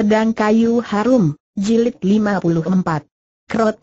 Pedang Kayu Harum, Jilid 54. Krot.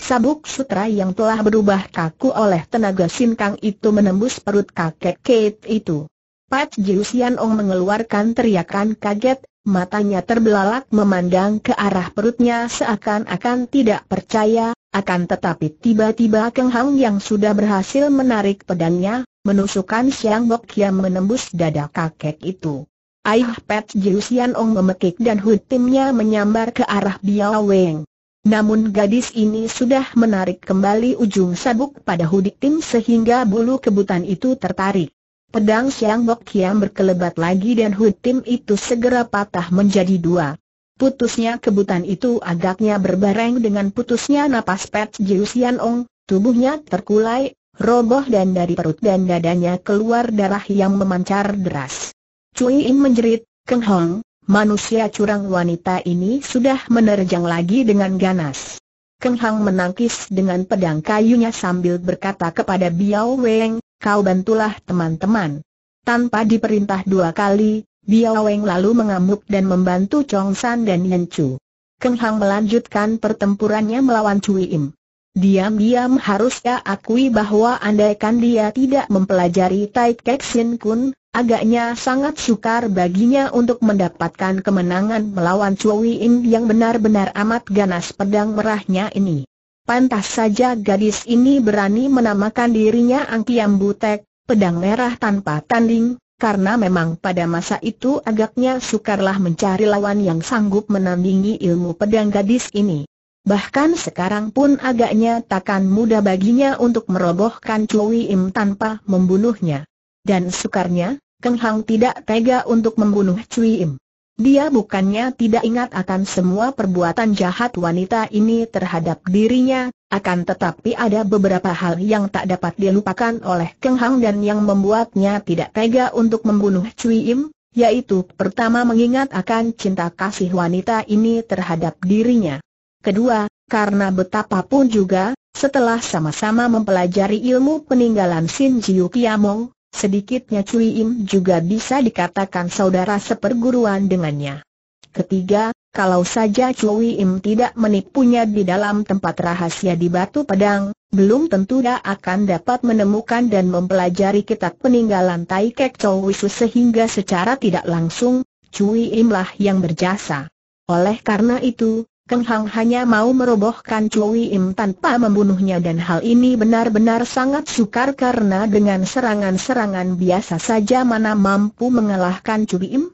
Sabuk sutra yang telah berubah kaku oleh tenaga sinkang itu menembus perut kakek Kate itu. Pat Jiusian Ong mengeluarkan teriakan kaget, matanya terbelalak memandang ke arah perutnya seakan-akan tidak percaya, akan tetapi tiba-tiba Keng Hang yang sudah berhasil menarik pedangnya, menusukkan Siang Bok yang menembus dada kakek itu. Aih Pet Jiusian Ong memekik dan timnya menyambar ke arah Biao Weng. Namun gadis ini sudah menarik kembali ujung sabuk pada tim sehingga bulu kebutan itu tertarik. Pedang Siang Bok Yang berkelebat lagi dan Tim itu segera patah menjadi dua. Putusnya kebutan itu agaknya berbareng dengan putusnya napas Pet Jiusian Ong, tubuhnya terkulai, roboh dan dari perut dan dadanya keluar darah yang memancar deras. Cui Im menjerit, Keng Hong, manusia curang wanita ini sudah menerjang lagi dengan ganas. Keng Hang menangkis dengan pedang kayunya sambil berkata kepada Biao Weng, kau bantulah teman-teman. Tanpa diperintah dua kali, Biao Weng lalu mengamuk dan membantu Chong San dan Yen Chu. Keng Hang melanjutkan pertempurannya melawan Cui Im. Diam-diam harusnya akui bahwa andaikan dia tidak mempelajari Tai Kek Sin Kun, Agaknya sangat sukar baginya untuk mendapatkan kemenangan melawan Chui In yang benar-benar amat ganas pedang merahnya ini. Pantas saja gadis ini berani menamakan dirinya Angkiam Butek, pedang merah tanpa tanding, karena memang pada masa itu agaknya sukarlah mencari lawan yang sanggup menandingi ilmu pedang gadis ini. Bahkan sekarang pun agaknya takkan mudah baginya untuk merobohkan Chui Im tanpa membunuhnya. Dan sukarnya, Keng Hang tidak tega untuk membunuh Cui Im. Dia bukannya tidak ingat akan semua perbuatan jahat wanita ini terhadap dirinya, akan tetapi ada beberapa hal yang tak dapat dilupakan oleh Keng Hang dan yang membuatnya tidak tega untuk membunuh Cui Im, yaitu pertama mengingat akan cinta kasih wanita ini terhadap dirinya. Kedua, karena betapapun juga, setelah sama-sama mempelajari ilmu peninggalan Sin Jiu Kiamong, Sedikitnya Cui Im juga bisa dikatakan saudara seperguruan dengannya. Ketiga, kalau saja Cui Im tidak menipunya di dalam tempat rahasia di Batu Pedang, belum tentu dia akan dapat menemukan dan mempelajari kitab peninggalan Tai Kek Chow Wisu sehingga secara tidak langsung, Cui Im lah yang berjasa. Oleh karena itu, Keng Hang hanya mau merobohkan Chui Im tanpa membunuhnya dan hal ini benar-benar sangat sukar karena dengan serangan-serangan biasa saja mana mampu mengalahkan Chui Im.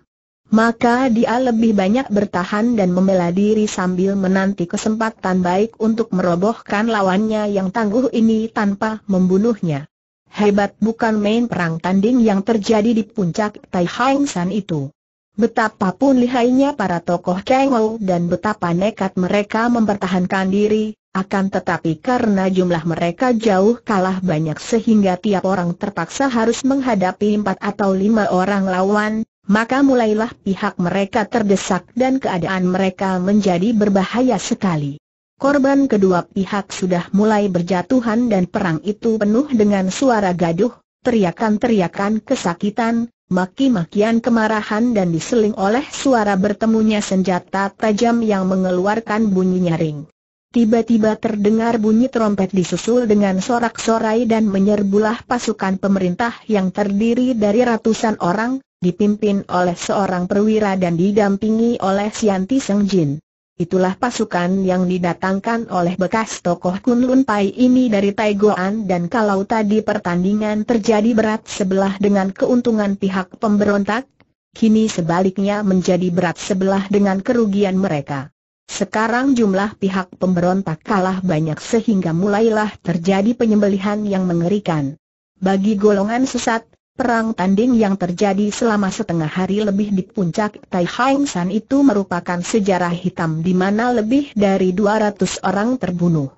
Maka dia lebih banyak bertahan dan membela diri sambil menanti kesempatan baik untuk merobohkan lawannya yang tangguh ini tanpa membunuhnya. Hebat bukan main perang tanding yang terjadi di puncak Tai Hang San itu. Betapapun lihainya para tokoh Kengou dan betapa nekat mereka mempertahankan diri, akan tetapi karena jumlah mereka jauh kalah banyak sehingga tiap orang terpaksa harus menghadapi empat atau lima orang lawan, maka mulailah pihak mereka terdesak dan keadaan mereka menjadi berbahaya sekali. Korban kedua pihak sudah mulai berjatuhan dan perang itu penuh dengan suara gaduh, teriakan-teriakan kesakitan, Maki-makian kemarahan dan diseling oleh suara bertemunya senjata tajam yang mengeluarkan bunyi nyaring. Tiba-tiba terdengar bunyi trompet disusul dengan sorak-sorai dan menyerbulah pasukan pemerintah yang terdiri dari ratusan orang, dipimpin oleh seorang perwira dan didampingi oleh Sianti Sengjin. Itulah pasukan yang didatangkan oleh bekas tokoh Kunlun Pai ini dari Taigoan dan kalau tadi pertandingan terjadi berat sebelah dengan keuntungan pihak pemberontak, kini sebaliknya menjadi berat sebelah dengan kerugian mereka. Sekarang jumlah pihak pemberontak kalah banyak sehingga mulailah terjadi penyembelihan yang mengerikan. Bagi golongan sesat, Perang tanding yang terjadi selama setengah hari lebih di puncak Tai Hang San itu merupakan sejarah hitam di mana lebih dari 200 orang terbunuh.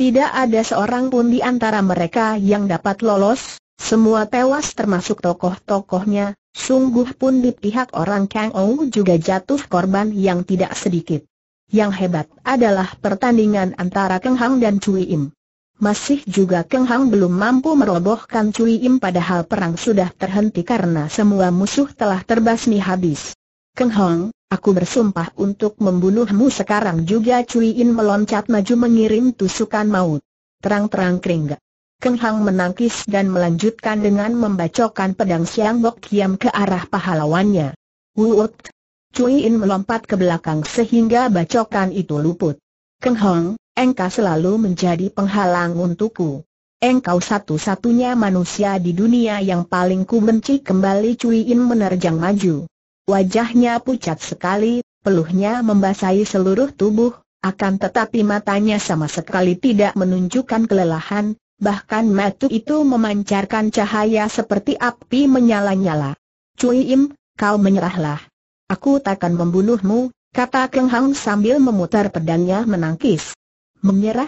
Tidak ada seorang pun di antara mereka yang dapat lolos, semua tewas termasuk tokoh-tokohnya, sungguh pun di pihak orang Kang Ou juga jatuh korban yang tidak sedikit. Yang hebat adalah pertandingan antara Keng Hang dan Cui Im. Masih juga Keng Hang belum mampu merobohkan Cui Im padahal perang sudah terhenti karena semua musuh telah terbasmi habis. Keng Hang, aku bersumpah untuk membunuhmu sekarang juga Cui Im meloncat maju mengirim tusukan maut. Terang-terang keringga. Keng Hang menangkis dan melanjutkan dengan membacokan pedang Siang Bok Kiam ke arah pahlawannya. Wuut! Cui In melompat ke belakang sehingga bacokan itu luput. Keng Hang engkau selalu menjadi penghalang untukku. Engkau satu-satunya manusia di dunia yang paling ku benci kembali Cui In menerjang maju. Wajahnya pucat sekali, peluhnya membasahi seluruh tubuh, akan tetapi matanya sama sekali tidak menunjukkan kelelahan, bahkan matu itu memancarkan cahaya seperti api menyala-nyala. Cui Im, kau menyerahlah. Aku takkan membunuhmu, kata Keng Hang sambil memutar pedangnya menangkis. Menyerah?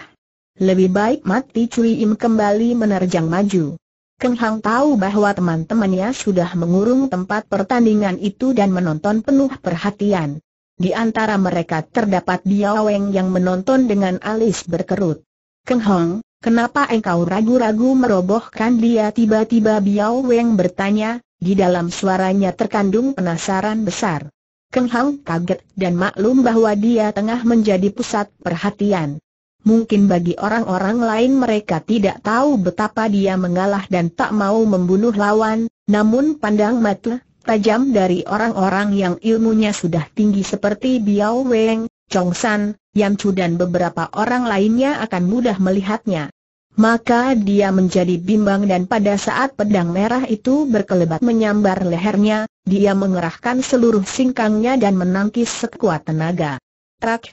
Lebih baik mati Cui Im kembali menerjang maju. Keng Hang tahu bahwa teman-temannya sudah mengurung tempat pertandingan itu dan menonton penuh perhatian. Di antara mereka terdapat Dia Weng yang menonton dengan alis berkerut. Keng Hong, kenapa engkau ragu-ragu merobohkan dia tiba-tiba Biao Weng bertanya, di dalam suaranya terkandung penasaran besar. Keng Hong kaget dan maklum bahwa dia tengah menjadi pusat perhatian. Mungkin bagi orang-orang lain mereka tidak tahu betapa dia mengalah dan tak mau membunuh lawan, namun pandang mata tajam dari orang-orang yang ilmunya sudah tinggi seperti Biao Weng, Chong San, Yam Chu dan beberapa orang lainnya akan mudah melihatnya. Maka dia menjadi bimbang dan pada saat pedang merah itu berkelebat menyambar lehernya, dia mengerahkan seluruh singkangnya dan menangkis sekuat tenaga. Trak,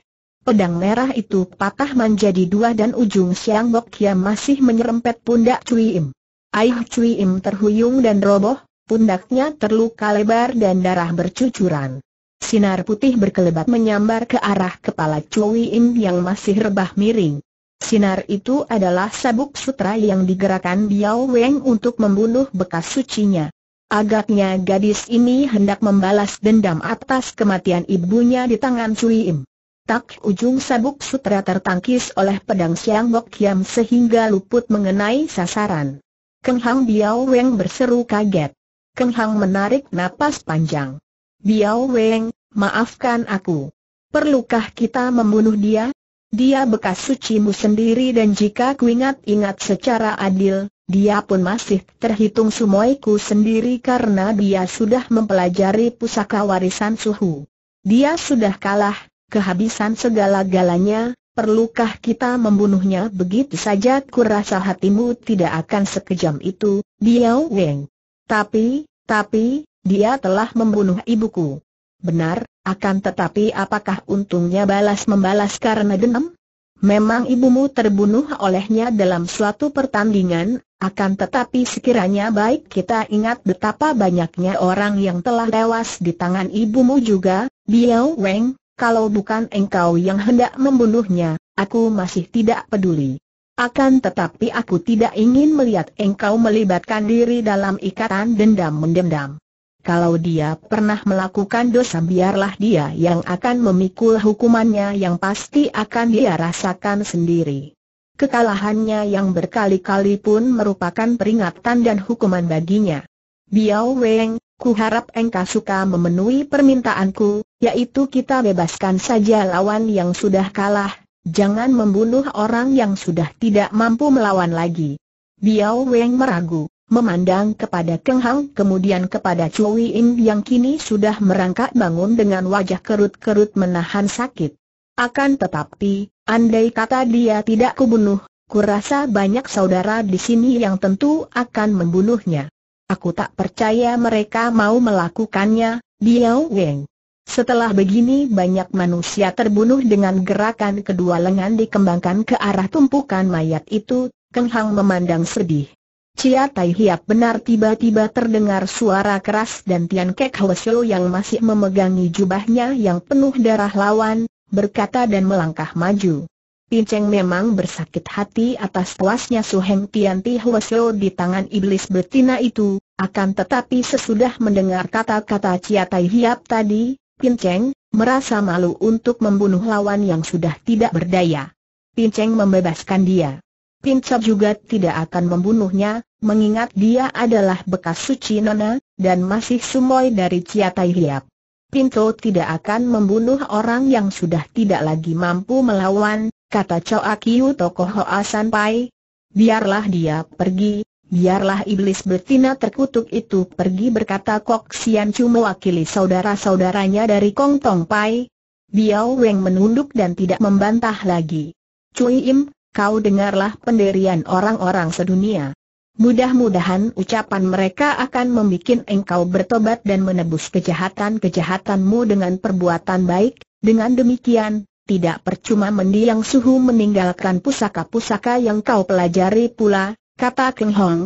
Pedang merah itu patah menjadi dua dan ujung Siang Bok masih menyerempet pundak Cui Im. Aih Cui Im terhuyung dan roboh, pundaknya terluka lebar dan darah bercucuran. Sinar putih berkelebat menyambar ke arah kepala Cui Im yang masih rebah miring. Sinar itu adalah sabuk sutra yang digerakkan Biao Weng untuk membunuh bekas sucinya. Agaknya gadis ini hendak membalas dendam atas kematian ibunya di tangan Cui Im. Tak ujung sabuk sutra tertangkis oleh pedang Siang Bok Kiam sehingga luput mengenai sasaran. Keng Hang Biao Weng berseru kaget. Keng Hang menarik napas panjang. Biao Weng, maafkan aku. Perlukah kita membunuh dia? Dia bekas suci mu sendiri dan jika kuingat-ingat secara adil, dia pun masih terhitung sumoiku sendiri karena dia sudah mempelajari pusaka warisan suhu. Dia sudah kalah, kehabisan segala-galanya, perlukah kita membunuhnya begitu saja kurasa hatimu tidak akan sekejam itu, Biao Weng. Tapi, tapi, dia telah membunuh ibuku. Benar, akan tetapi apakah untungnya balas membalas karena dendam? Memang ibumu terbunuh olehnya dalam suatu pertandingan, akan tetapi sekiranya baik kita ingat betapa banyaknya orang yang telah tewas di tangan ibumu juga, Biao Weng, kalau bukan engkau yang hendak membunuhnya, aku masih tidak peduli. Akan tetapi aku tidak ingin melihat engkau melibatkan diri dalam ikatan dendam mendendam. Kalau dia pernah melakukan dosa biarlah dia yang akan memikul hukumannya yang pasti akan dia rasakan sendiri. Kekalahannya yang berkali-kali pun merupakan peringatan dan hukuman baginya. Biao Weng, ku harap engkau suka memenuhi permintaanku, yaitu kita bebaskan saja lawan yang sudah kalah, jangan membunuh orang yang sudah tidak mampu melawan lagi. Biao Weng meragu, memandang kepada Keng Hang kemudian kepada Chui ing yang kini sudah merangkak bangun dengan wajah kerut-kerut menahan sakit. Akan tetapi, andai kata dia tidak kubunuh, kurasa banyak saudara di sini yang tentu akan membunuhnya. Aku tak percaya mereka mau melakukannya, Biao Weng. Setelah begini banyak manusia terbunuh dengan gerakan kedua lengan dikembangkan ke arah tumpukan mayat itu, Keng Hang memandang sedih. Cia Tai Hiap benar tiba-tiba terdengar suara keras dan Tian Kek Hwasyo yang masih memegangi jubahnya yang penuh darah lawan, berkata dan melangkah maju. Pinceng memang bersakit hati atas puasnya Suheng Tian Ti Hwasyo di tangan iblis betina itu, akan tetapi sesudah mendengar kata-kata Cia Tai Hiap tadi, Pinceng, merasa malu untuk membunuh lawan yang sudah tidak berdaya. Pinceng membebaskan dia. Pincap juga tidak akan membunuhnya, mengingat dia adalah bekas suci nona, dan masih sumoy dari Ciatai Hiap. Pinto tidak akan membunuh orang yang sudah tidak lagi mampu melawan, kata Choa Kiu tokoh Hoa Sanpai. Biarlah dia pergi, Biarlah iblis betina terkutuk itu pergi berkata Kok Sian Chu mewakili saudara-saudaranya dari Kong Tong Pai. Biao Weng menunduk dan tidak membantah lagi. Cui Im, kau dengarlah penderian orang-orang sedunia. Mudah-mudahan ucapan mereka akan membuat engkau bertobat dan menebus kejahatan-kejahatanmu dengan perbuatan baik, dengan demikian, tidak percuma mendiang suhu meninggalkan pusaka-pusaka yang kau pelajari pula, kata Keng Hong.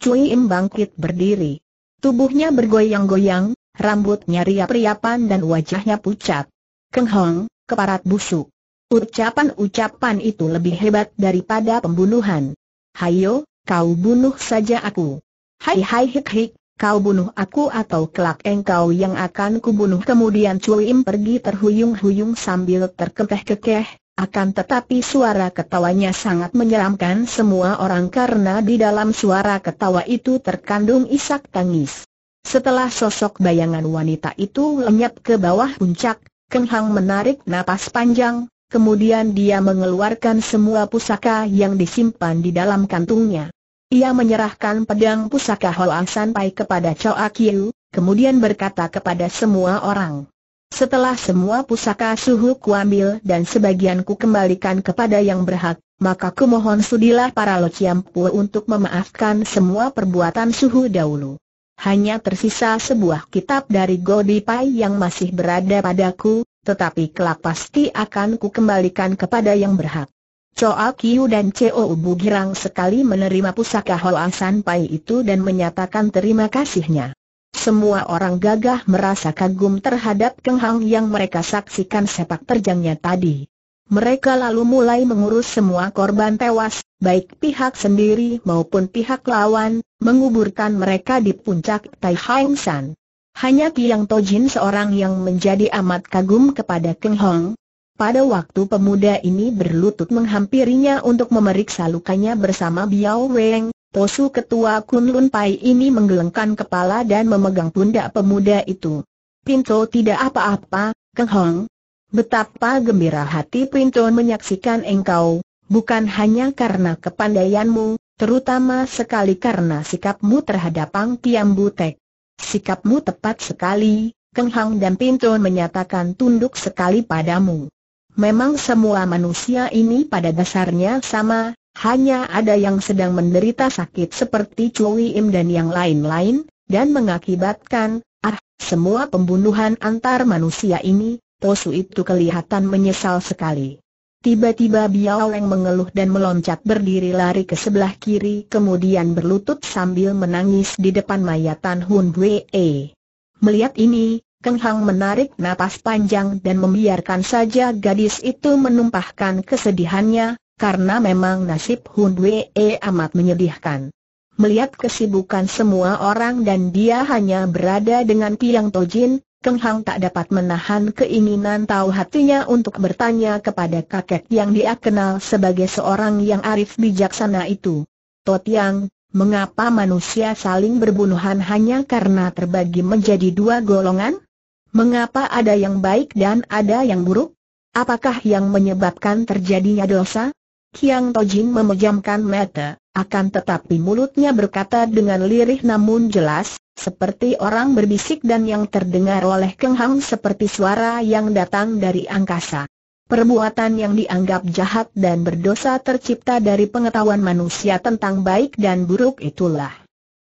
Cui Im bangkit berdiri. Tubuhnya bergoyang-goyang, rambutnya riap-riapan dan wajahnya pucat. Keng Hong, keparat busuk. Ucapan-ucapan itu lebih hebat daripada pembunuhan. Hayo, kau bunuh saja aku. Hai hai hik hik, kau bunuh aku atau kelak engkau yang akan kubunuh. Kemudian Cui Im pergi terhuyung-huyung sambil terkekeh-kekeh, akan tetapi suara ketawanya sangat menyeramkan semua orang karena di dalam suara ketawa itu terkandung isak tangis. Setelah sosok bayangan wanita itu lenyap ke bawah puncak, Keng Hang menarik napas panjang, kemudian dia mengeluarkan semua pusaka yang disimpan di dalam kantungnya. Ia menyerahkan pedang pusaka Hoa Sanpai kepada Choa Kyu, kemudian berkata kepada semua orang. Setelah semua pusaka suhu kuambil dan sebagian ku kembalikan kepada yang berhak, maka ku mohon sudilah para lociampu untuk memaafkan semua perbuatan suhu dahulu. Hanya tersisa sebuah kitab dari Godipai yang masih berada padaku, tetapi kelak pasti akan ku kembalikan kepada yang berhak. Choa Kiu dan Ubu girang sekali menerima pusaka Hoa pai itu dan menyatakan terima kasihnya. Semua orang gagah merasa kagum terhadap Keng Hang yang mereka saksikan sepak terjangnya tadi. Mereka lalu mulai mengurus semua korban tewas, baik pihak sendiri maupun pihak lawan, menguburkan mereka di puncak Tai Hang San. Hanya Kiang Tojin seorang yang menjadi amat kagum kepada Keng Hong. Pada waktu pemuda ini berlutut menghampirinya untuk memeriksa lukanya bersama Biao Weng, Posu ketua Kunlun Pai ini menggelengkan kepala dan memegang pundak pemuda itu. Pinto tidak apa-apa, Keng Hong. Betapa gembira hati Pinto menyaksikan engkau, bukan hanya karena kepandaianmu, terutama sekali karena sikapmu terhadap Pang Tiam Butek. Sikapmu tepat sekali, Keng Hang dan Pinto menyatakan tunduk sekali padamu. Memang semua manusia ini pada dasarnya sama, hanya ada yang sedang menderita sakit seperti Chui Im dan yang lain-lain, dan mengakibatkan, ah, semua pembunuhan antar manusia ini, Tosu itu kelihatan menyesal sekali. Tiba-tiba Biao Leng mengeluh dan meloncat berdiri lari ke sebelah kiri kemudian berlutut sambil menangis di depan mayatan Hun Wee. Melihat ini, Keng Hang menarik napas panjang dan membiarkan saja gadis itu menumpahkan kesedihannya, karena memang nasib Hun Wei amat menyedihkan. Melihat kesibukan semua orang dan dia hanya berada dengan Piang Tojin, Keng Hang tak dapat menahan keinginan tahu hatinya untuk bertanya kepada kakek yang dia kenal sebagai seorang yang arif bijaksana itu. Totiang, mengapa manusia saling berbunuhan hanya karena terbagi menjadi dua golongan? Mengapa ada yang baik dan ada yang buruk? Apakah yang menyebabkan terjadinya dosa? Kiang Tojin memejamkan mata, akan tetapi mulutnya berkata dengan lirih namun jelas, seperti orang berbisik dan yang terdengar oleh Keng Hang seperti suara yang datang dari angkasa. Perbuatan yang dianggap jahat dan berdosa tercipta dari pengetahuan manusia tentang baik dan buruk itulah.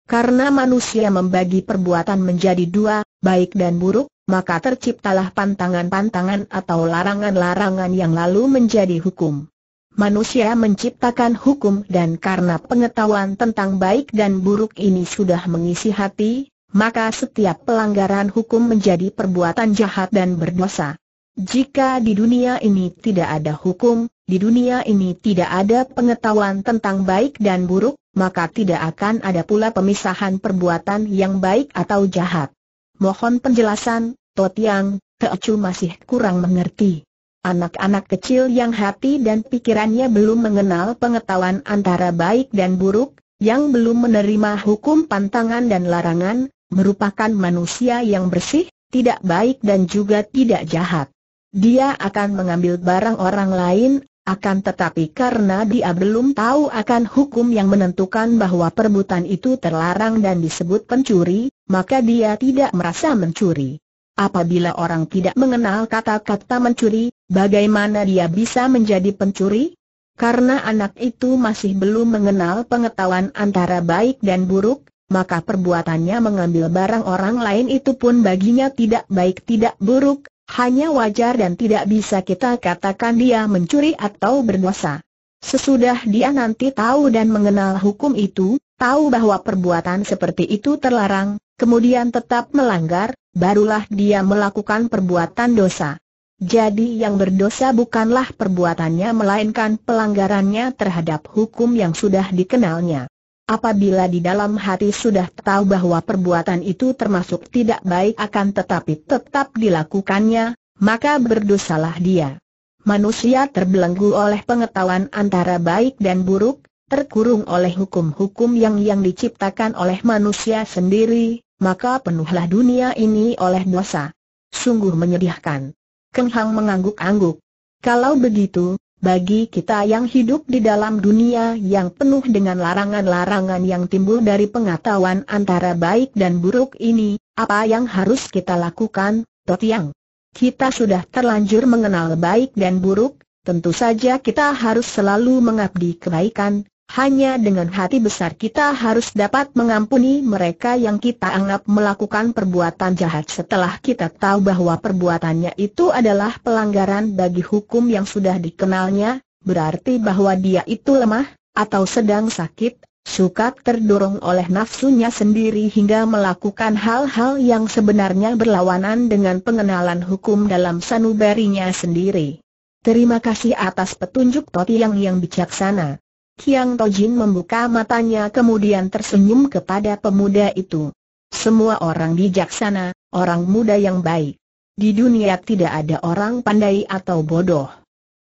Karena manusia membagi perbuatan menjadi dua, baik dan buruk, maka terciptalah pantangan-pantangan atau larangan-larangan yang lalu menjadi hukum. Manusia menciptakan hukum dan karena pengetahuan tentang baik dan buruk ini sudah mengisi hati, maka setiap pelanggaran hukum menjadi perbuatan jahat dan berdosa. Jika di dunia ini tidak ada hukum, di dunia ini tidak ada pengetahuan tentang baik dan buruk, maka tidak akan ada pula pemisahan perbuatan yang baik atau jahat. Mohon penjelasan, Totiang, Teocu masih kurang mengerti. Anak-anak kecil yang hati dan pikirannya belum mengenal pengetahuan antara baik dan buruk, yang belum menerima hukum pantangan dan larangan, merupakan manusia yang bersih, tidak baik dan juga tidak jahat. Dia akan mengambil barang orang lain, akan tetapi karena dia belum tahu akan hukum yang menentukan bahwa perbuatan itu terlarang dan disebut pencuri, maka dia tidak merasa mencuri. Apabila orang tidak mengenal kata-kata mencuri, bagaimana dia bisa menjadi pencuri? Karena anak itu masih belum mengenal pengetahuan antara baik dan buruk, maka perbuatannya mengambil barang orang lain itu pun baginya tidak baik tidak buruk, hanya wajar dan tidak bisa kita katakan dia mencuri atau berdosa. Sesudah dia nanti tahu dan mengenal hukum itu, tahu bahwa perbuatan seperti itu terlarang, kemudian tetap melanggar, barulah dia melakukan perbuatan dosa. Jadi yang berdosa bukanlah perbuatannya melainkan pelanggarannya terhadap hukum yang sudah dikenalnya. Apabila di dalam hati sudah tahu bahwa perbuatan itu termasuk tidak baik akan tetapi tetap dilakukannya, maka berdosalah dia. Manusia terbelenggu oleh pengetahuan antara baik dan buruk, terkurung oleh hukum-hukum yang yang diciptakan oleh manusia sendiri, maka penuhlah dunia ini oleh dosa. Sungguh menyedihkan. Keng Hang mengangguk-angguk. Kalau begitu, bagi kita yang hidup di dalam dunia yang penuh dengan larangan-larangan yang timbul dari pengetahuan antara baik dan buruk ini, apa yang harus kita lakukan, Totiang? Kita sudah terlanjur mengenal baik dan buruk, tentu saja kita harus selalu mengabdi kebaikan, hanya dengan hati besar kita harus dapat mengampuni mereka yang kita anggap melakukan perbuatan jahat setelah kita tahu bahwa perbuatannya itu adalah pelanggaran bagi hukum yang sudah dikenalnya, berarti bahwa dia itu lemah, atau sedang sakit, suka terdorong oleh nafsunya sendiri hingga melakukan hal-hal yang sebenarnya berlawanan dengan pengenalan hukum dalam sanubarinya sendiri. Terima kasih atas petunjuk Toti yang bijaksana. Kiang Tojin membuka matanya kemudian tersenyum kepada pemuda itu. Semua orang bijaksana, orang muda yang baik. Di dunia tidak ada orang pandai atau bodoh.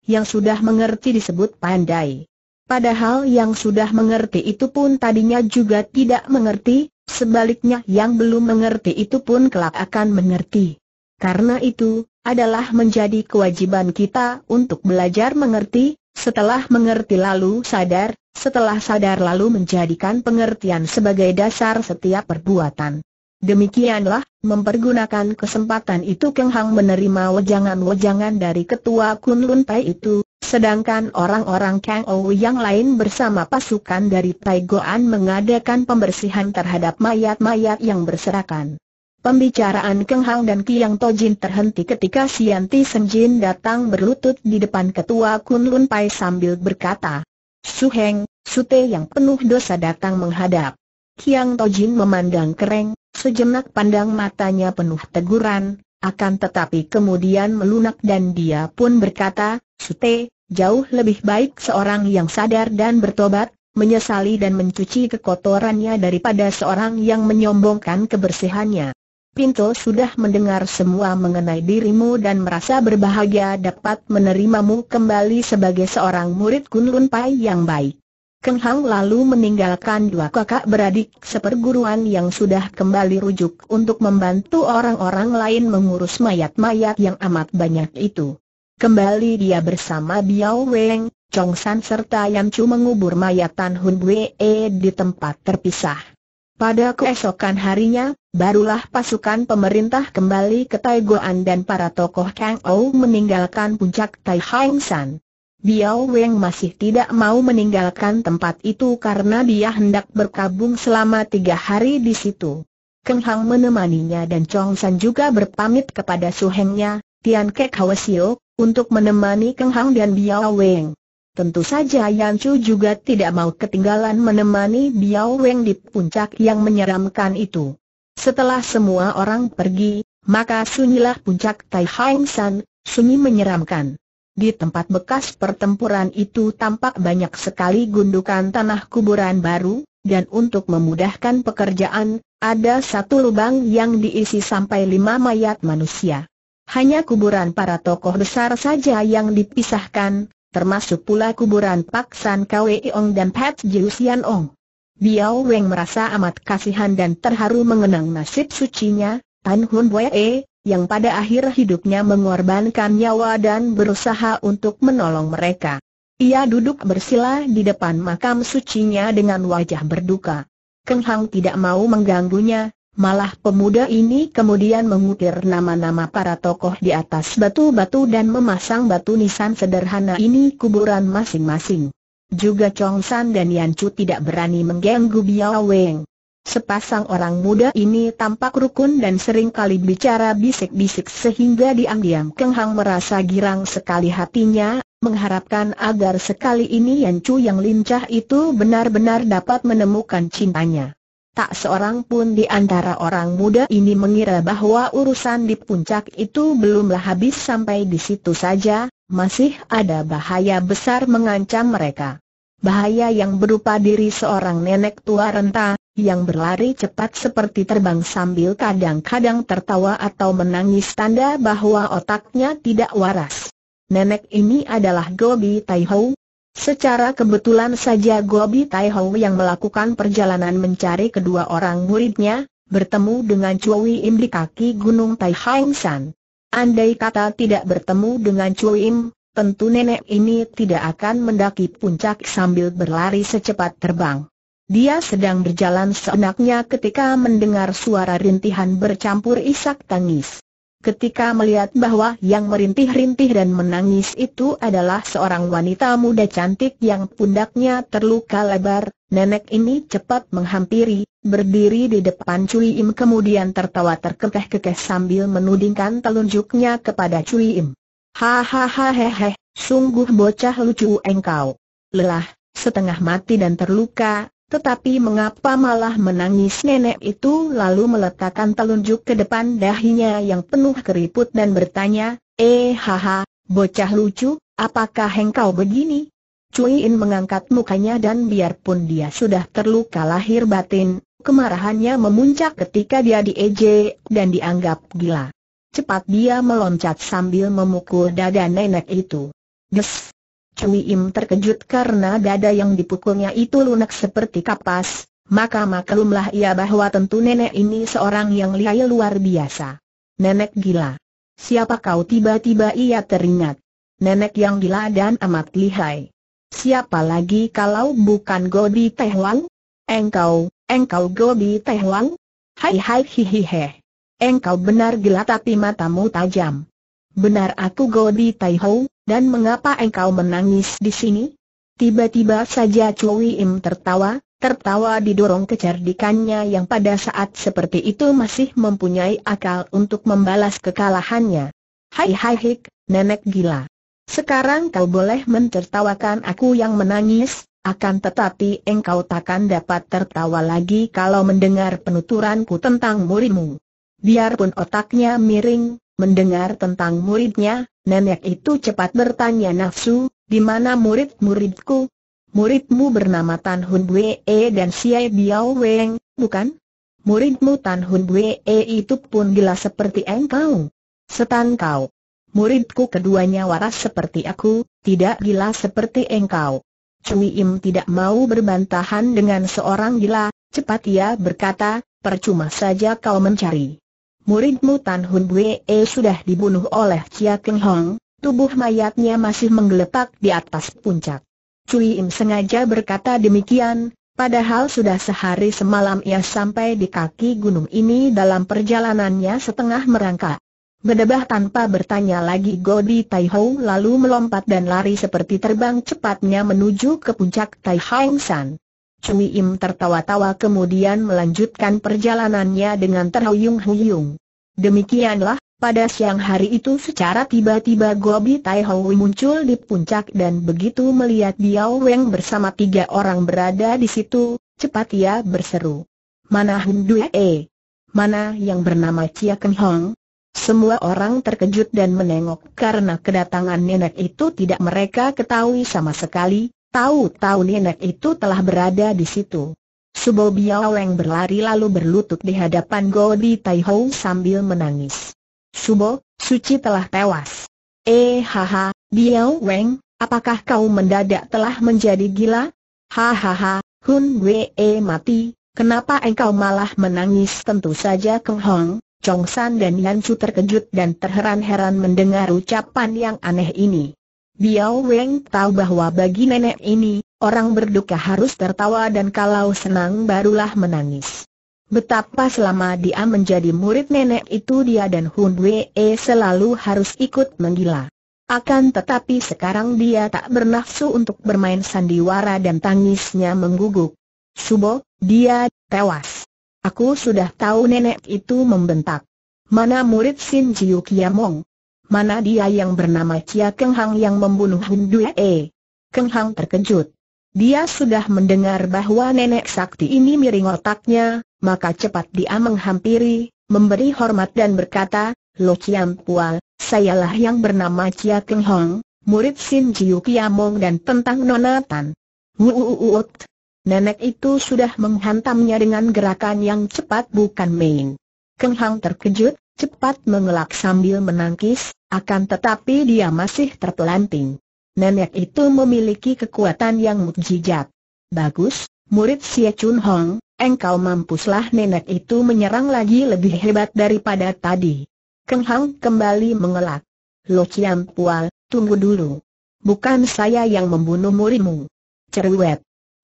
Yang sudah mengerti disebut pandai. Padahal yang sudah mengerti itu pun tadinya juga tidak mengerti, sebaliknya yang belum mengerti itu pun kelak akan mengerti. Karena itu, adalah menjadi kewajiban kita untuk belajar mengerti, setelah mengerti lalu sadar, setelah sadar lalu menjadikan pengertian sebagai dasar setiap perbuatan. Demikianlah, mempergunakan kesempatan itu Keng Hang menerima wejangan-wejangan dari ketua Kunlun Tai itu, sedangkan orang-orang Kang Ou yang lain bersama pasukan dari Tai Goan mengadakan pembersihan terhadap mayat-mayat yang berserakan. Pembicaraan Keng Hang dan Kiang Tojin terhenti ketika Sianti Senjin datang berlutut di depan ketua Kun Lun Pai sambil berkata, Suheng, te yang penuh dosa datang menghadap. Kiang Tojin memandang kereng, sejenak pandang matanya penuh teguran, akan tetapi kemudian melunak dan dia pun berkata, su te, jauh lebih baik seorang yang sadar dan bertobat, menyesali dan mencuci kekotorannya daripada seorang yang menyombongkan kebersihannya. Pinto sudah mendengar semua mengenai dirimu dan merasa berbahagia dapat menerimamu kembali sebagai seorang murid Kunlun Pai yang baik. Keng Hang lalu meninggalkan dua kakak beradik seperguruan yang sudah kembali rujuk untuk membantu orang-orang lain mengurus mayat-mayat yang amat banyak itu. Kembali dia bersama Biao Weng, Chong San serta Yam Chu mengubur mayat Tan Hun Wei di tempat terpisah. Pada keesokan harinya, barulah pasukan pemerintah kembali ke Taigoan dan para tokoh Kang Ou meninggalkan puncak Tai Hang San. Biao Weng masih tidak mau meninggalkan tempat itu karena dia hendak berkabung selama tiga hari di situ. Keng Hang menemaninya dan Chong San juga berpamit kepada suhengnya, Tian Kek Hwasio, untuk menemani Keng Hang dan Biao Weng. Tentu saja Yan Chu juga tidak mau ketinggalan menemani Biao Weng di puncak yang menyeramkan itu. Setelah semua orang pergi, maka sunyilah puncak Tai Hang San, sunyi menyeramkan. Di tempat bekas pertempuran itu tampak banyak sekali gundukan tanah kuburan baru, dan untuk memudahkan pekerjaan, ada satu lubang yang diisi sampai lima mayat manusia. Hanya kuburan para tokoh besar saja yang dipisahkan, termasuk pula kuburan Pak San Kwee Ong dan Pat Jiu Sian Ong. Biao Weng merasa amat kasihan dan terharu mengenang nasib sucinya, Tan Hun Wee, e, yang pada akhir hidupnya mengorbankan nyawa dan berusaha untuk menolong mereka. Ia duduk bersila di depan makam sucinya dengan wajah berduka. Keng Hang tidak mau mengganggunya, Malah pemuda ini kemudian mengukir nama-nama para tokoh di atas batu-batu dan memasang batu nisan sederhana ini kuburan masing-masing. Juga Chong San dan Yan Chu tidak berani mengganggu Biao Weng. Sepasang orang muda ini tampak rukun dan sering kali bicara bisik-bisik sehingga diam-diam Keng Hang merasa girang sekali hatinya, mengharapkan agar sekali ini Yan Chu yang lincah itu benar-benar dapat menemukan cintanya. Tak seorang pun di antara orang muda ini mengira bahwa urusan di puncak itu belumlah habis sampai di situ saja, masih ada bahaya besar mengancam mereka. Bahaya yang berupa diri seorang nenek tua renta, yang berlari cepat seperti terbang sambil kadang-kadang tertawa atau menangis tanda bahwa otaknya tidak waras. Nenek ini adalah Gobi Taihou, Secara kebetulan saja Gobi Tai yang melakukan perjalanan mencari kedua orang muridnya, bertemu dengan Cui Im di kaki Gunung Tai San. Andai kata tidak bertemu dengan Cui Im, tentu nenek ini tidak akan mendaki puncak sambil berlari secepat terbang. Dia sedang berjalan seenaknya ketika mendengar suara rintihan bercampur isak tangis ketika melihat bahwa yang merintih-rintih dan menangis itu adalah seorang wanita muda cantik yang pundaknya terluka lebar, nenek ini cepat menghampiri, berdiri di depan Cui Im kemudian tertawa terkekeh-kekeh sambil menudingkan telunjuknya kepada Cui Im. Hahaha hehe, sungguh bocah lucu engkau. Lelah, setengah mati dan terluka, tetapi mengapa malah menangis nenek itu lalu meletakkan telunjuk ke depan dahinya yang penuh keriput dan bertanya, Eh haha, bocah lucu, apakah engkau begini? Cui In mengangkat mukanya dan biarpun dia sudah terluka lahir batin, kemarahannya memuncak ketika dia diejek dan dianggap gila. Cepat dia meloncat sambil memukul dada nenek itu. Gesss! Cui Im terkejut karena dada yang dipukulnya itu lunak seperti kapas, maka maklumlah ia bahwa tentu nenek ini seorang yang lihai luar biasa. Nenek gila. Siapa kau tiba-tiba ia teringat. Nenek yang gila dan amat lihai. Siapa lagi kalau bukan Gobi Tehwang? Engkau, engkau Gobi Tehwang? Hai hai hihihe. Engkau benar gila tapi matamu tajam. Benar aku Gobi Taihou, dan mengapa engkau menangis di sini? Tiba-tiba saja Chui Im tertawa, tertawa didorong kecerdikannya yang pada saat seperti itu masih mempunyai akal untuk membalas kekalahannya. Hai hai hik, nenek gila. Sekarang kau boleh mentertawakan aku yang menangis, akan tetapi engkau takkan dapat tertawa lagi kalau mendengar penuturanku tentang murimu. Biarpun otaknya miring, Mendengar tentang muridnya, nenek itu cepat bertanya nafsu, di mana murid-muridku? Muridmu bernama Tan Hun Bue e dan Siai Biao Weng, bukan? Muridmu Tan Hun Bue e itu pun gila seperti engkau. Setan kau. Muridku keduanya waras seperti aku, tidak gila seperti engkau. Cui Im tidak mau berbantahan dengan seorang gila, cepat ia berkata, percuma saja kau mencari muridmu Tan Hun Wee eh, sudah dibunuh oleh Chia Keng Hong, tubuh mayatnya masih menggeletak di atas puncak. Cui Im sengaja berkata demikian, padahal sudah sehari semalam ia sampai di kaki gunung ini dalam perjalanannya setengah merangkak. Bedebah tanpa bertanya lagi Godi Tai Hou lalu melompat dan lari seperti terbang cepatnya menuju ke puncak Tai Hang San. Cui Im tertawa-tawa kemudian melanjutkan perjalanannya dengan terhuyung-huyung. Demikianlah, pada siang hari itu secara tiba-tiba Gobi Tai muncul di puncak dan begitu melihat Biao Weng bersama tiga orang berada di situ, cepat ia berseru. Mana Hun Due E? Mana yang bernama Chia Ken Hong? Semua orang terkejut dan menengok karena kedatangan nenek itu tidak mereka ketahui sama sekali, tahu-tahu nenek itu telah berada di situ. Subo Biaweng berlari lalu berlutut di hadapan Gobi Tai sambil menangis. Subo, Suci telah tewas. Eh haha, Biaweng, apakah kau mendadak telah menjadi gila? Hahaha, Hun Wee eh, mati, kenapa engkau malah menangis? Tentu saja Keng Hong, Chong San dan Yan Su terkejut dan terheran-heran mendengar ucapan yang aneh ini. Biao tahu bahwa bagi nenek ini, Orang berduka harus tertawa dan kalau senang barulah menangis. Betapa selama dia menjadi murid nenek itu dia dan Hun Wee selalu harus ikut menggila. Akan tetapi sekarang dia tak bernafsu untuk bermain sandiwara dan tangisnya mengguguk. Subo, dia tewas. Aku sudah tahu nenek itu membentak. Mana murid Sin Jiu Kiamong? Mana dia yang bernama Chia Keng Hang yang membunuh Hun Dwee Keng Hang terkejut. Dia sudah mendengar bahwa nenek sakti ini miring otaknya, maka cepat dia menghampiri, memberi hormat dan berkata, Lo Chiam Pual, sayalah yang bernama Chia Keng Hong, murid Sin Jiu Kiamong dan tentang Nona Tan. Wuuuut. Nenek itu sudah menghantamnya dengan gerakan yang cepat bukan main. Keng Hong terkejut, cepat mengelak sambil menangkis, akan tetapi dia masih terpelanting nenek itu memiliki kekuatan yang mukjizat. Bagus, murid Xie Chun Hong, engkau mampuslah nenek itu menyerang lagi lebih hebat daripada tadi. Keng Hang kembali mengelak. Lo Chiam Pual, tunggu dulu. Bukan saya yang membunuh murimu, Ceruet.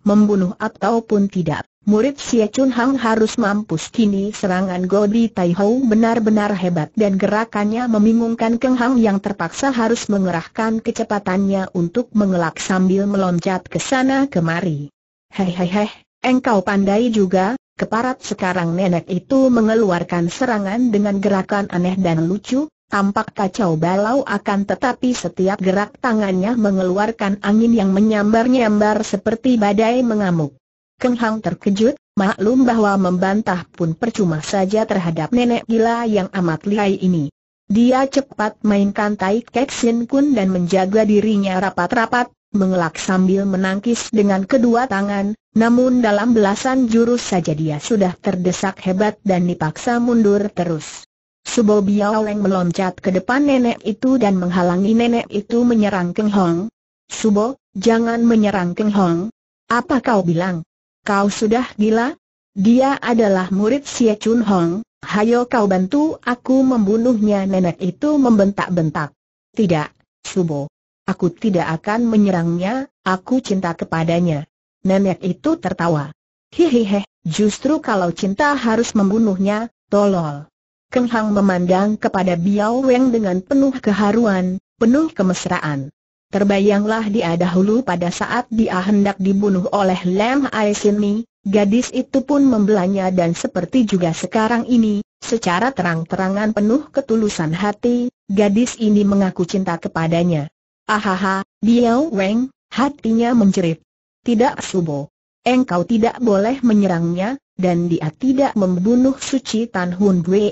Membunuh ataupun tidak, murid Xie Chun Hang harus mampus kini serangan Godi Tai Hou benar-benar hebat dan gerakannya membingungkan Keng Hang yang terpaksa harus mengerahkan kecepatannya untuk mengelak sambil meloncat ke sana kemari. Hei hei hei, engkau pandai juga, keparat sekarang nenek itu mengeluarkan serangan dengan gerakan aneh dan lucu, Tampak kacau balau akan tetapi setiap gerak tangannya mengeluarkan angin yang menyambar-nyambar seperti badai mengamuk. Keng Hang terkejut, maklum bahwa membantah pun percuma saja terhadap nenek gila yang amat lihai ini. Dia cepat mainkan Tai Kek Sin Kun dan menjaga dirinya rapat-rapat, mengelak sambil menangkis dengan kedua tangan, namun dalam belasan jurus saja dia sudah terdesak hebat dan dipaksa mundur terus. Subo leng meloncat ke depan nenek itu dan menghalangi nenek itu menyerang Keng Hong. Subo, jangan menyerang Keng Hong. Apa kau bilang? Kau sudah gila? Dia adalah murid Xie Chun Hong, hayo kau bantu aku membunuhnya nenek itu membentak-bentak. Tidak, Subo. Aku tidak akan menyerangnya, aku cinta kepadanya. Nenek itu tertawa. Hihihi, justru kalau cinta harus membunuhnya, tolol. Keng Hang memandang kepada Biao Weng dengan penuh keharuan, penuh kemesraan. Terbayanglah dia dahulu pada saat dia hendak dibunuh oleh Lam Aisini, gadis itu pun membelanya dan seperti juga sekarang ini, secara terang-terangan penuh ketulusan hati, gadis ini mengaku cinta kepadanya. Ahaha, Biao Weng, hatinya menjerit. Tidak subo. Engkau tidak boleh menyerangnya, dan dia tidak membunuh Suci Tan Hun Bwe.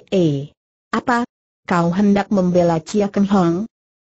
Apa? Kau hendak membela Chia Keng Hong?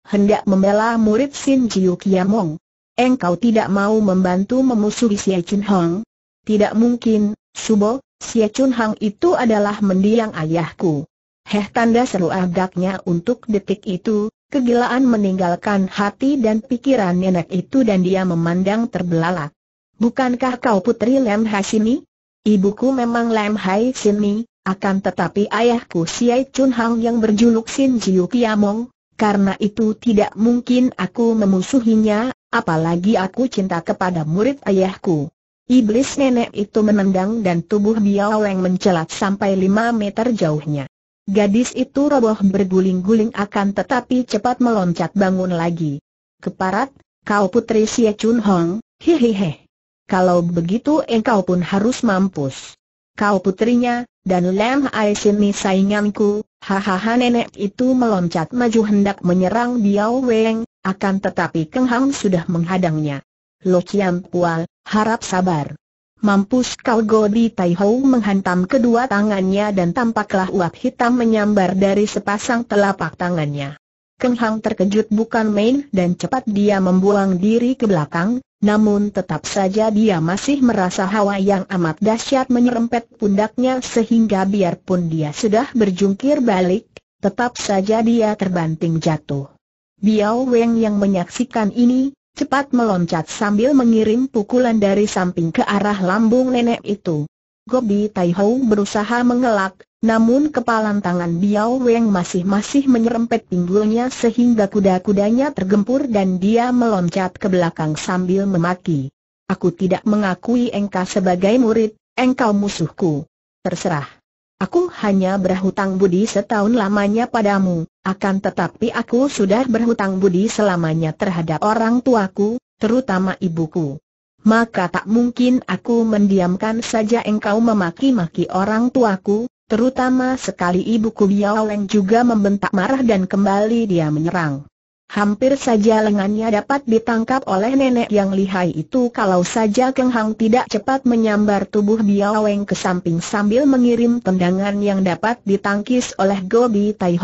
hendak membela murid Sin Jiu Kiamong. Engkau tidak mau membantu memusuhi Xie Chun Hong? Tidak mungkin, Subo, Xie Chun Hong itu adalah mendiang ayahku. Heh tanda seru agaknya untuk detik itu, kegilaan meninggalkan hati dan pikiran nenek itu dan dia memandang terbelalak. Bukankah kau putri Lem Sini? Ibuku memang Lam Hai Sini, akan tetapi ayahku Xie Chun Hang yang berjuluk Xin Jiu Kiamong, karena itu tidak mungkin aku memusuhinya, apalagi aku cinta kepada murid ayahku. Iblis nenek itu menendang dan tubuh Biaweng mencelat sampai lima meter jauhnya. Gadis itu roboh berguling-guling akan tetapi cepat meloncat bangun lagi. Keparat, kau putri Sia Chun Hong, hehehe. Kalau begitu engkau pun harus mampus kau putrinya, dan Lam Ai ni sainganku, hahaha nenek itu meloncat maju hendak menyerang Biao Weng, akan tetapi Keng Hang sudah menghadangnya. Lo Chiam Pual, harap sabar. Mampus kau Godi Tai Hou menghantam kedua tangannya dan tampaklah uap hitam menyambar dari sepasang telapak tangannya. Keng Hang terkejut bukan main dan cepat dia membuang diri ke belakang, namun tetap saja dia masih merasa hawa yang amat dahsyat menyerempet pundaknya sehingga biarpun dia sudah berjungkir balik, tetap saja dia terbanting jatuh. Biao Weng yang menyaksikan ini, cepat meloncat sambil mengirim pukulan dari samping ke arah lambung nenek itu. Gobi Tai berusaha mengelak, namun kepalan tangan Biao Weng masih-masih menyerempet pinggulnya sehingga kuda-kudanya tergempur dan dia meloncat ke belakang sambil memaki. Aku tidak mengakui engkau sebagai murid, engkau musuhku. Terserah. Aku hanya berhutang budi setahun lamanya padamu, akan tetapi aku sudah berhutang budi selamanya terhadap orang tuaku, terutama ibuku. Maka tak mungkin aku mendiamkan saja engkau memaki-maki orang tuaku, Terutama sekali ibuku Biao Leng juga membentak marah dan kembali dia menyerang. Hampir saja lengannya dapat ditangkap oleh nenek yang lihai itu kalau saja Keng Hang tidak cepat menyambar tubuh Biao Weng ke samping sambil mengirim tendangan yang dapat ditangkis oleh Gobi Tai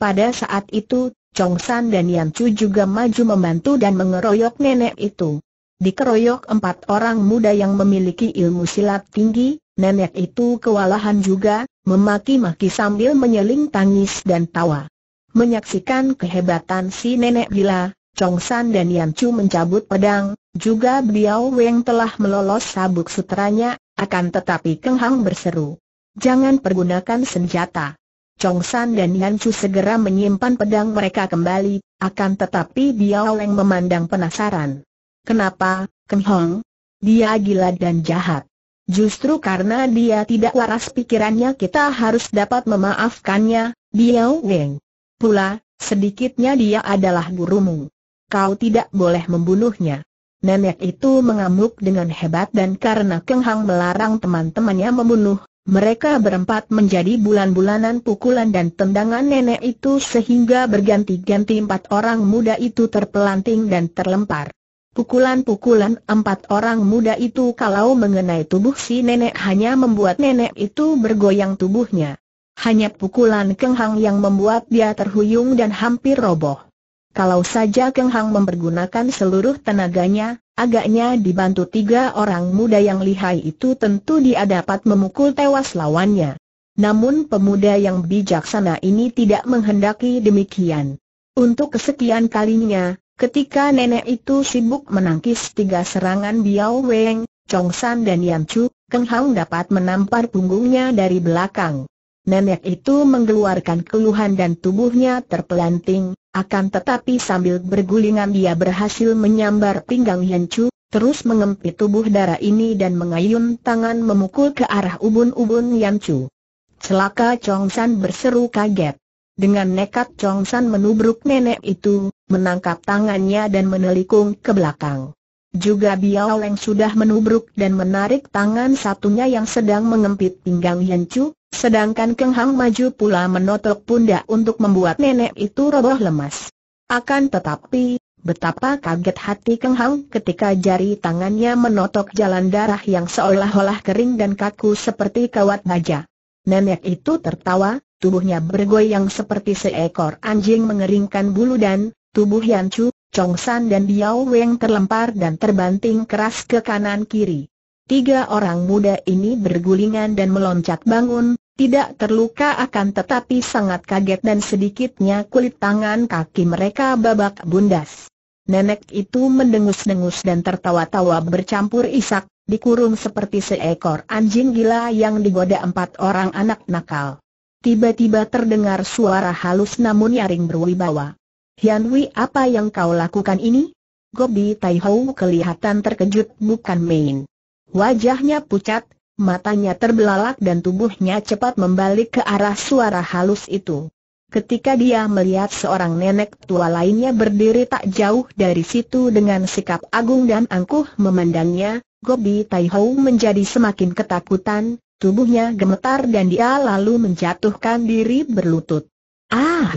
Pada saat itu, Chong San dan Yan Chu juga maju membantu dan mengeroyok nenek itu. Dikeroyok empat orang muda yang memiliki ilmu silat tinggi, nenek itu kewalahan juga, memaki-maki sambil menyeling tangis dan tawa. Menyaksikan kehebatan si nenek gila, Chong San dan Yan Chu mencabut pedang, juga beliau Weng telah melolos sabuk sutranya, akan tetapi Keng Hang berseru. Jangan pergunakan senjata. Chong San dan Yan Chu segera menyimpan pedang mereka kembali, akan tetapi Biao Leng memandang penasaran. Kenapa, Keng Hong? Dia gila dan jahat. Justru karena dia tidak waras pikirannya kita harus dapat memaafkannya, Biao Weng. Pula, sedikitnya dia adalah gurumu. Kau tidak boleh membunuhnya. Nenek itu mengamuk dengan hebat dan karena Keng Hang melarang teman-temannya membunuh, mereka berempat menjadi bulan-bulanan pukulan dan tendangan nenek itu sehingga berganti-ganti empat orang muda itu terpelanting dan terlempar. Pukulan-pukulan empat orang muda itu kalau mengenai tubuh si nenek hanya membuat nenek itu bergoyang tubuhnya. Hanya pukulan kenghang yang membuat dia terhuyung dan hampir roboh. Kalau saja kenghang mempergunakan seluruh tenaganya, agaknya dibantu tiga orang muda yang lihai itu tentu dia dapat memukul tewas lawannya. Namun pemuda yang bijaksana ini tidak menghendaki demikian. Untuk kesekian kalinya, Ketika nenek itu sibuk menangkis tiga serangan Biao Weng, Chong San dan Yan Chu, Keng Hang dapat menampar punggungnya dari belakang. Nenek itu mengeluarkan keluhan dan tubuhnya terpelanting, akan tetapi sambil bergulingan dia berhasil menyambar pinggang Yan Chu, terus mengempit tubuh darah ini dan mengayun tangan memukul ke arah ubun-ubun Yan Chu. Celaka Chong San berseru kaget. Dengan nekat Chong San menubruk nenek itu, menangkap tangannya dan menelikung ke belakang. Juga Biao Leng sudah menubruk dan menarik tangan satunya yang sedang mengempit pinggang Yan Chu, sedangkan Keng Hang maju pula menotok pundak untuk membuat nenek itu roboh lemas. Akan tetapi, betapa kaget hati Keng Hang ketika jari tangannya menotok jalan darah yang seolah-olah kering dan kaku seperti kawat baja. Nenek itu tertawa, tubuhnya bergoyang seperti seekor anjing mengeringkan bulu dan, tubuh Yan Chu, Chong San dan Biao Weng terlempar dan terbanting keras ke kanan kiri. Tiga orang muda ini bergulingan dan meloncat bangun, tidak terluka akan tetapi sangat kaget dan sedikitnya kulit tangan kaki mereka babak bundas. Nenek itu mendengus-dengus dan tertawa-tawa bercampur isak, dikurung seperti seekor anjing gila yang digoda empat orang anak nakal. Tiba-tiba terdengar suara halus namun nyaring berwibawa. Hian Wei apa yang kau lakukan ini? Gobi Tai Hou kelihatan terkejut bukan main. Wajahnya pucat, matanya terbelalak dan tubuhnya cepat membalik ke arah suara halus itu. Ketika dia melihat seorang nenek tua lainnya berdiri tak jauh dari situ dengan sikap agung dan angkuh memandangnya, Gobi Tai Hou menjadi semakin ketakutan, Tubuhnya gemetar dan dia lalu menjatuhkan diri berlutut. Ah!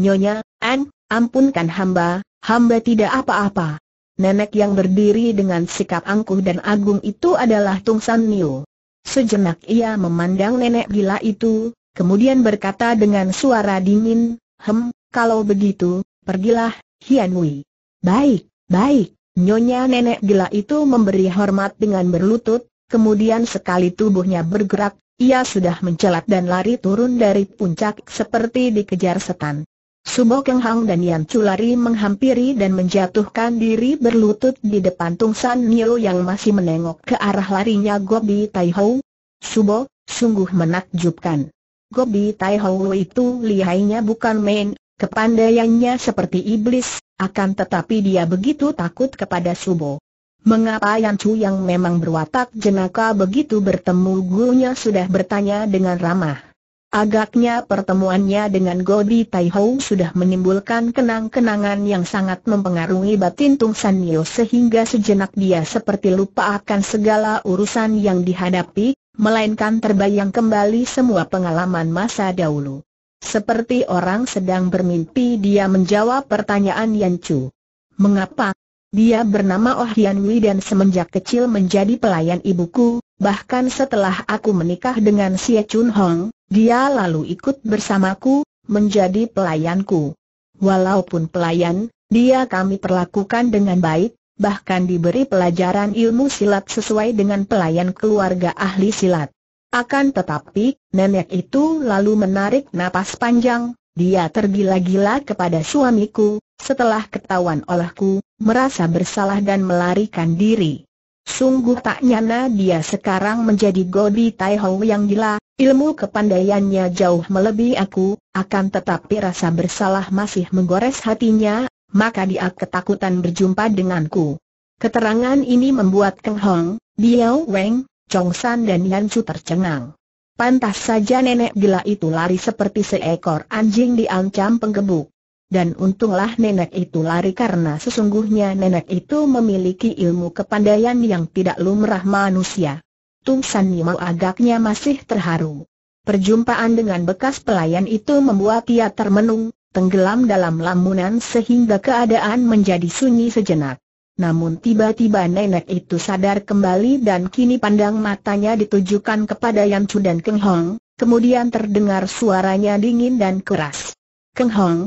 Nyonya, An, ampunkan hamba, hamba tidak apa-apa. Nenek yang berdiri dengan sikap angkuh dan agung itu adalah Tung San Niu. Sejenak ia memandang nenek gila itu, kemudian berkata dengan suara dingin, Hem, kalau begitu, pergilah, Hian Wei. Baik, baik, nyonya nenek gila itu memberi hormat dengan berlutut, kemudian sekali tubuhnya bergerak, ia sudah mencelat dan lari turun dari puncak seperti dikejar setan. Subo Keng Hang dan Yan Chu lari menghampiri dan menjatuhkan diri berlutut di depan Tung San Nio yang masih menengok ke arah larinya Gobi Tai Subo, sungguh menakjubkan. Gobi Tai itu lihainya bukan main, kepandaiannya seperti iblis, akan tetapi dia begitu takut kepada Subo. Mengapa Yan Chu yang memang berwatak jenaka begitu bertemu gurunya sudah bertanya dengan ramah. Agaknya pertemuannya dengan Godi Tai sudah menimbulkan kenang-kenangan yang sangat mempengaruhi batin Tung San Nio sehingga sejenak dia seperti lupa akan segala urusan yang dihadapi, melainkan terbayang kembali semua pengalaman masa dahulu. Seperti orang sedang bermimpi dia menjawab pertanyaan Yan Chu. Mengapa dia bernama Oh Hian Wi dan semenjak kecil menjadi pelayan ibuku, bahkan setelah aku menikah dengan Xie Chun Hong, dia lalu ikut bersamaku, menjadi pelayanku. Walaupun pelayan, dia kami perlakukan dengan baik, bahkan diberi pelajaran ilmu silat sesuai dengan pelayan keluarga ahli silat. Akan tetapi, nenek itu lalu menarik napas panjang, dia tergila-gila kepada suamiku, setelah ketahuan olehku, merasa bersalah dan melarikan diri. Sungguh tak nyana dia sekarang menjadi Godi Tai Hong yang gila, ilmu kepandaiannya jauh melebihi aku, akan tetapi rasa bersalah masih menggores hatinya, maka dia ketakutan berjumpa denganku. Keterangan ini membuat Keng Hong, Biao Weng, Chong San dan Yan Chu tercengang. Pantas saja nenek gila itu lari seperti seekor anjing diancam penggebuk. Dan untunglah nenek itu lari karena sesungguhnya nenek itu memiliki ilmu kepandaian yang tidak lumrah manusia. Tung San Nimo agaknya masih terharu. Perjumpaan dengan bekas pelayan itu membuat ia termenung, tenggelam dalam lamunan sehingga keadaan menjadi sunyi sejenak. Namun tiba-tiba nenek itu sadar kembali dan kini pandang matanya ditujukan kepada Yan Chu dan Keng Hong, kemudian terdengar suaranya dingin dan keras. Keng Hong,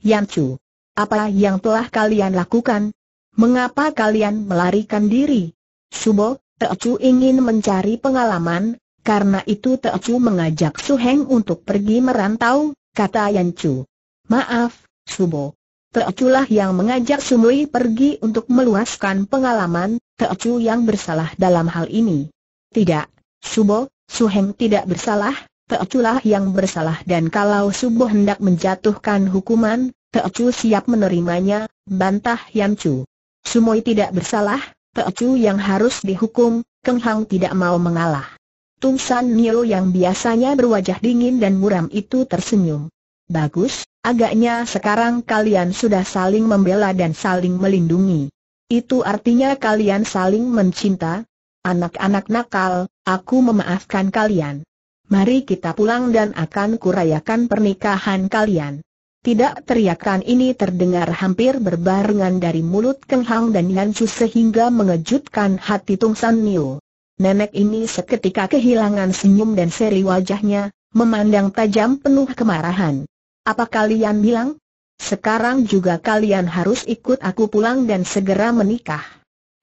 Yancu, apa yang telah kalian lakukan? Mengapa kalian melarikan diri? Subo, Teocu ingin mencari pengalaman, karena itu Teocu mengajak Suheng untuk pergi merantau, kata Yancu. Maaf, Subo. Teoculah yang mengajak Sumui pergi untuk meluaskan pengalaman, Teocu yang bersalah dalam hal ini. Tidak, Subo, Suheng tidak bersalah, Teoculah yang bersalah dan kalau subuh hendak menjatuhkan hukuman, Teocu siap menerimanya, bantah Yamcu. Sumoi tidak bersalah, Teocu yang harus dihukum, Keng Hang tidak mau mengalah. Tung San Nio yang biasanya berwajah dingin dan muram itu tersenyum. Bagus, agaknya sekarang kalian sudah saling membela dan saling melindungi. Itu artinya kalian saling mencinta. Anak-anak nakal, aku memaafkan kalian. Mari kita pulang dan akan kurayakan pernikahan kalian. Tidak teriakan ini terdengar hampir berbarengan dari mulut Keng Hang dan Yan Chu sehingga mengejutkan hati Tung San Niu. Nenek ini seketika kehilangan senyum dan seri wajahnya, memandang tajam penuh kemarahan. Apa kalian bilang? Sekarang juga kalian harus ikut aku pulang dan segera menikah.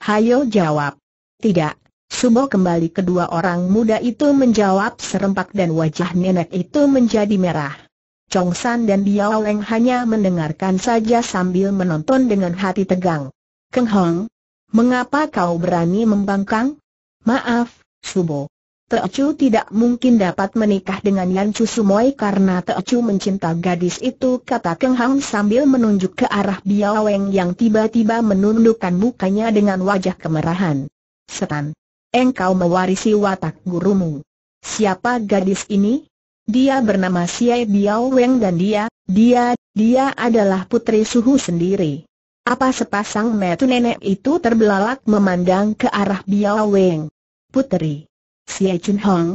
Hayo jawab. Tidak. Sumo kembali kedua orang muda itu menjawab serempak dan wajah nenek itu menjadi merah. Chong San dan Diao Leng hanya mendengarkan saja sambil menonton dengan hati tegang. Keng Hong, mengapa kau berani membangkang? Maaf, Sumo. Teochu tidak mungkin dapat menikah dengan Yan Chu Sumoy karena Teochu mencinta gadis itu kata Keng Hong sambil menunjuk ke arah Biao Weng yang tiba-tiba menundukkan mukanya dengan wajah kemerahan. Setan engkau mewarisi watak gurumu. Siapa gadis ini? Dia bernama Siai Biao Weng dan dia, dia, dia adalah putri suhu sendiri. Apa sepasang metu nenek itu terbelalak memandang ke arah Biao Weng. Putri. Siai Chun Hong.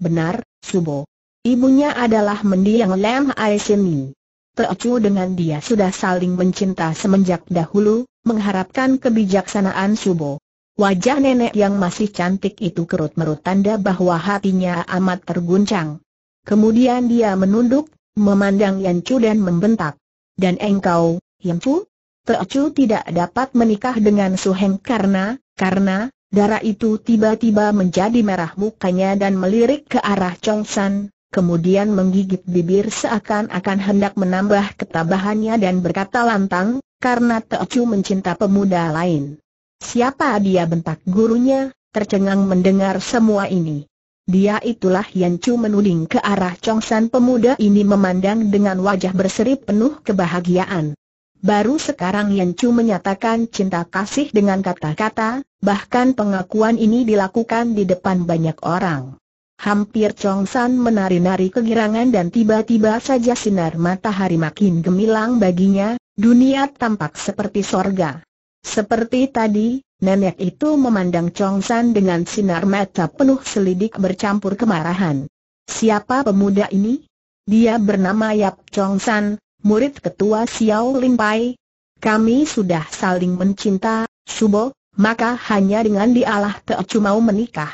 Benar, Subo. Ibunya adalah mendiang Lam Ai Shimi. Teocu dengan dia sudah saling mencinta semenjak dahulu, mengharapkan kebijaksanaan Subo. Wajah nenek yang masih cantik itu kerut-merut tanda bahwa hatinya amat terguncang. Kemudian dia menunduk, memandang Yan Chu dan membentak. Dan engkau, Yan Chu? Teocu tidak dapat menikah dengan Su Heng karena, karena, darah itu tiba-tiba menjadi merah mukanya dan melirik ke arah Chong San, kemudian menggigit bibir seakan-akan hendak menambah ketabahannya dan berkata lantang, karena Teocu mencinta pemuda lain. Siapa dia bentak gurunya, tercengang mendengar semua ini. Dia itulah yang Chu menuding ke arah Chong San pemuda ini memandang dengan wajah berseri penuh kebahagiaan. Baru sekarang Yan Chu menyatakan cinta kasih dengan kata-kata, bahkan pengakuan ini dilakukan di depan banyak orang. Hampir Chong San menari-nari kegirangan dan tiba-tiba saja sinar matahari makin gemilang baginya, dunia tampak seperti sorga. Seperti tadi, nenek itu memandang Chong San dengan sinar mata penuh selidik bercampur kemarahan. Siapa pemuda ini? Dia bernama Yap Chong San, murid ketua Xiao Ling Pai. Kami sudah saling mencinta, Subo, maka hanya dengan dialah Teocu mau menikah.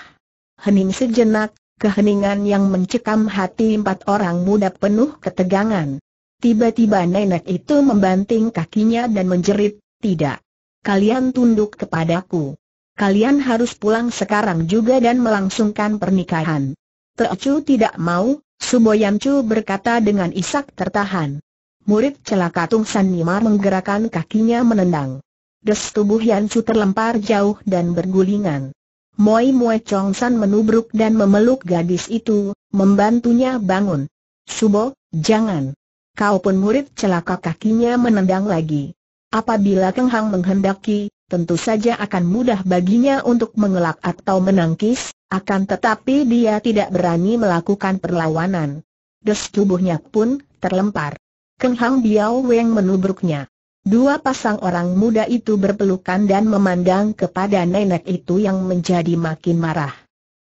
Hening sejenak, keheningan yang mencekam hati empat orang muda penuh ketegangan. Tiba-tiba nenek itu membanting kakinya dan menjerit, tidak kalian tunduk kepadaku. Kalian harus pulang sekarang juga dan melangsungkan pernikahan. Teocu tidak mau, Suboyancu berkata dengan isak tertahan. Murid celaka Tung San Nima menggerakkan kakinya menendang. Des tubuh Yancu terlempar jauh dan bergulingan. Moi Moi Chong San menubruk dan memeluk gadis itu, membantunya bangun. Subo, jangan. Kau pun murid celaka kakinya menendang lagi. Apabila Keng Hang menghendaki, tentu saja akan mudah baginya untuk mengelak atau menangkis, akan tetapi dia tidak berani melakukan perlawanan. Des tubuhnya pun terlempar. Keng Hang Biao Weng menubruknya. Dua pasang orang muda itu berpelukan dan memandang kepada nenek itu yang menjadi makin marah.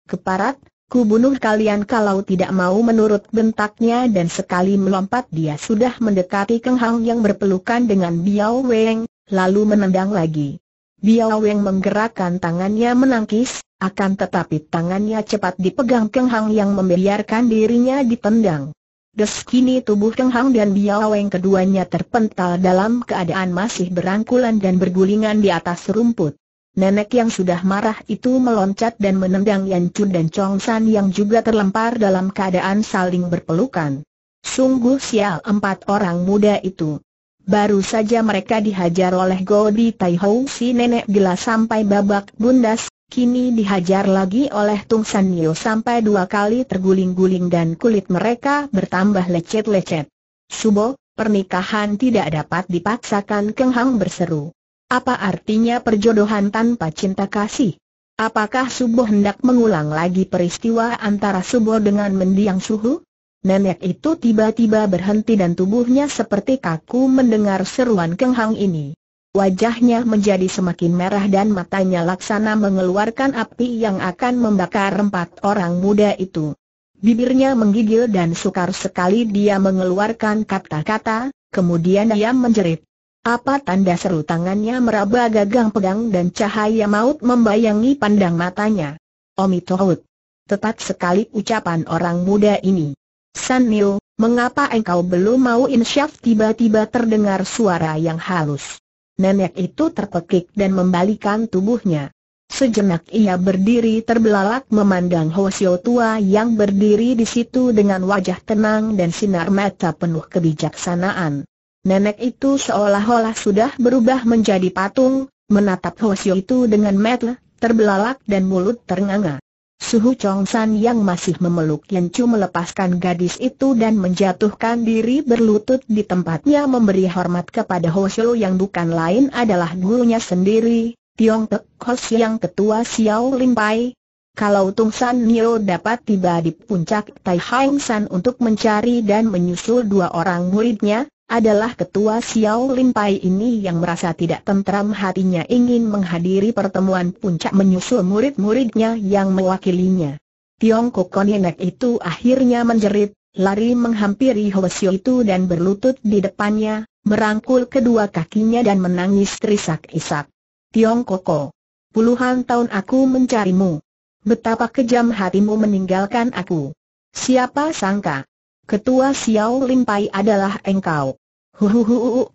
Keparat, Ku bunuh kalian kalau tidak mau menurut bentaknya dan sekali melompat dia sudah mendekati Keng Hang yang berpelukan dengan Biao Weng, lalu menendang lagi. Biao Weng menggerakkan tangannya menangkis, akan tetapi tangannya cepat dipegang Keng Hang yang membiarkan dirinya ditendang. Des kini tubuh Keng Hang dan Biao Weng keduanya terpental dalam keadaan masih berangkulan dan bergulingan di atas rumput nenek yang sudah marah itu meloncat dan menendang Yan Chun dan Chong San yang juga terlempar dalam keadaan saling berpelukan. Sungguh sial empat orang muda itu. Baru saja mereka dihajar oleh Godi Tai Ho si nenek gila sampai babak bundas, kini dihajar lagi oleh Tung San Nio sampai dua kali terguling-guling dan kulit mereka bertambah lecet-lecet. Subo, pernikahan tidak dapat dipaksakan Keng Hang berseru. Apa artinya perjodohan tanpa cinta kasih? Apakah Subo hendak mengulang lagi peristiwa antara Subo dengan mendiang Suhu? Nenek itu tiba-tiba berhenti dan tubuhnya seperti kaku mendengar seruan kenghang ini. Wajahnya menjadi semakin merah dan matanya laksana mengeluarkan api yang akan membakar empat orang muda itu. Bibirnya menggigil dan sukar sekali dia mengeluarkan kata-kata, kemudian dia menjerit. Apa tanda seru tangannya meraba gagang pedang dan cahaya maut membayangi pandang matanya. Omitohut. Tepat sekali ucapan orang muda ini. San Niu, mengapa engkau belum mau insyaf tiba-tiba terdengar suara yang halus. Nenek itu terpekik dan membalikan tubuhnya. Sejenak ia berdiri terbelalak memandang Hosio tua yang berdiri di situ dengan wajah tenang dan sinar mata penuh kebijaksanaan nenek itu seolah-olah sudah berubah menjadi patung, menatap Hoshio itu dengan mata terbelalak dan mulut ternganga. Suhu Chongsan yang masih memeluk Yen Chu melepaskan gadis itu dan menjatuhkan diri berlutut di tempatnya memberi hormat kepada Hoshio yang bukan lain adalah gurunya sendiri, Tiong Tek Kos yang ketua Xiao Lin Pai. Kalau Tung San Nio dapat tiba di puncak Tai Hang San untuk mencari dan menyusul dua orang muridnya, adalah ketua Xiao Lim Pai ini yang merasa tidak tentram hatinya ingin menghadiri pertemuan puncak menyusul murid-muridnya yang mewakilinya. Tiongkok Konienek itu akhirnya menjerit, lari menghampiri Hoesio itu dan berlutut di depannya, merangkul kedua kakinya dan menangis terisak-isak. Tiongkoko, puluhan tahun aku mencarimu. Betapa kejam hatimu meninggalkan aku. Siapa sangka? Ketua Xiao Limpai adalah engkau. Huhuhu,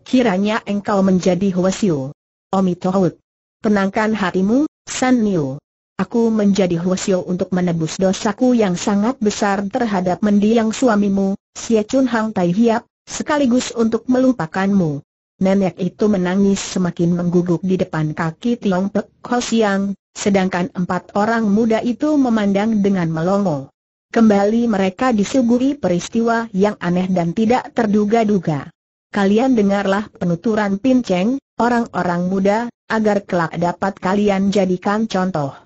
Kiranya engkau menjadi Hwasyu. Omitohut. Tenangkan hatimu, San Niu. Aku menjadi Hwasyu untuk menebus dosaku yang sangat besar terhadap mendiang suamimu, Xie Chun Hang Tai Hiap, sekaligus untuk melupakanmu. Nenek itu menangis semakin mengguguk di depan kaki Tiong Pek Ho Siang, sedangkan empat orang muda itu memandang dengan melongo. Kembali mereka disuguhi peristiwa yang aneh dan tidak terduga-duga. Kalian dengarlah penuturan pinceng, orang-orang muda, agar kelak dapat kalian jadikan contoh.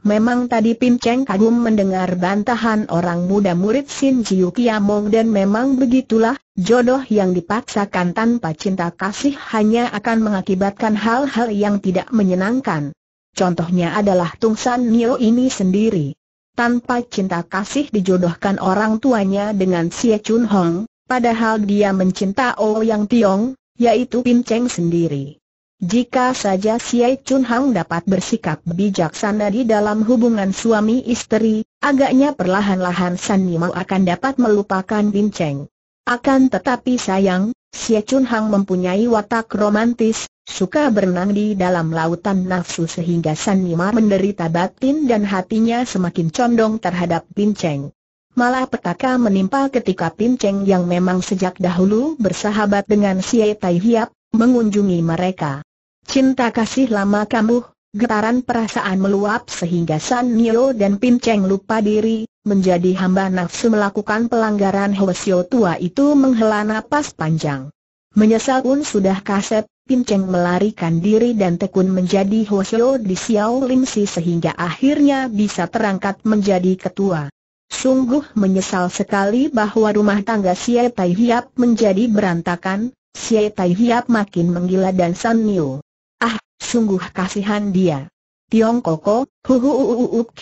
Memang tadi Pinceng kagum mendengar bantahan orang muda murid Sin Jiu Kiamong dan memang begitulah, jodoh yang dipaksakan tanpa cinta kasih hanya akan mengakibatkan hal-hal yang tidak menyenangkan. Contohnya adalah Tung San Nio ini sendiri tanpa cinta kasih dijodohkan orang tuanya dengan Xie Chun Hong, padahal dia mencinta oh Yang Tiong, yaitu Pin Cheng sendiri. Jika saja Xie Chun Hong dapat bersikap bijaksana di dalam hubungan suami istri, agaknya perlahan-lahan San Nimo akan dapat melupakan Pin Cheng. Akan tetapi sayang, Xie Chun Hong mempunyai watak romantis, suka berenang di dalam lautan nafsu sehingga Sanima menderita batin dan hatinya semakin condong terhadap Pinceng. Malah petaka menimpa ketika Pinceng yang memang sejak dahulu bersahabat dengan Si Tai Hiap, mengunjungi mereka. Cinta kasih lama kamu, getaran perasaan meluap sehingga San Nio dan Pinceng lupa diri, menjadi hamba nafsu melakukan pelanggaran Hwasyo tua itu menghela napas panjang. Menyesal pun sudah kaset, Pin Cheng melarikan diri dan tekun menjadi Hoshio di Xiao Lim Si sehingga akhirnya bisa terangkat menjadi ketua. Sungguh menyesal sekali bahwa rumah tangga Xie Tai Hiap menjadi berantakan, Xie Tai Hiap makin menggila dan San Niu. Ah, sungguh kasihan dia. Tiong Koko,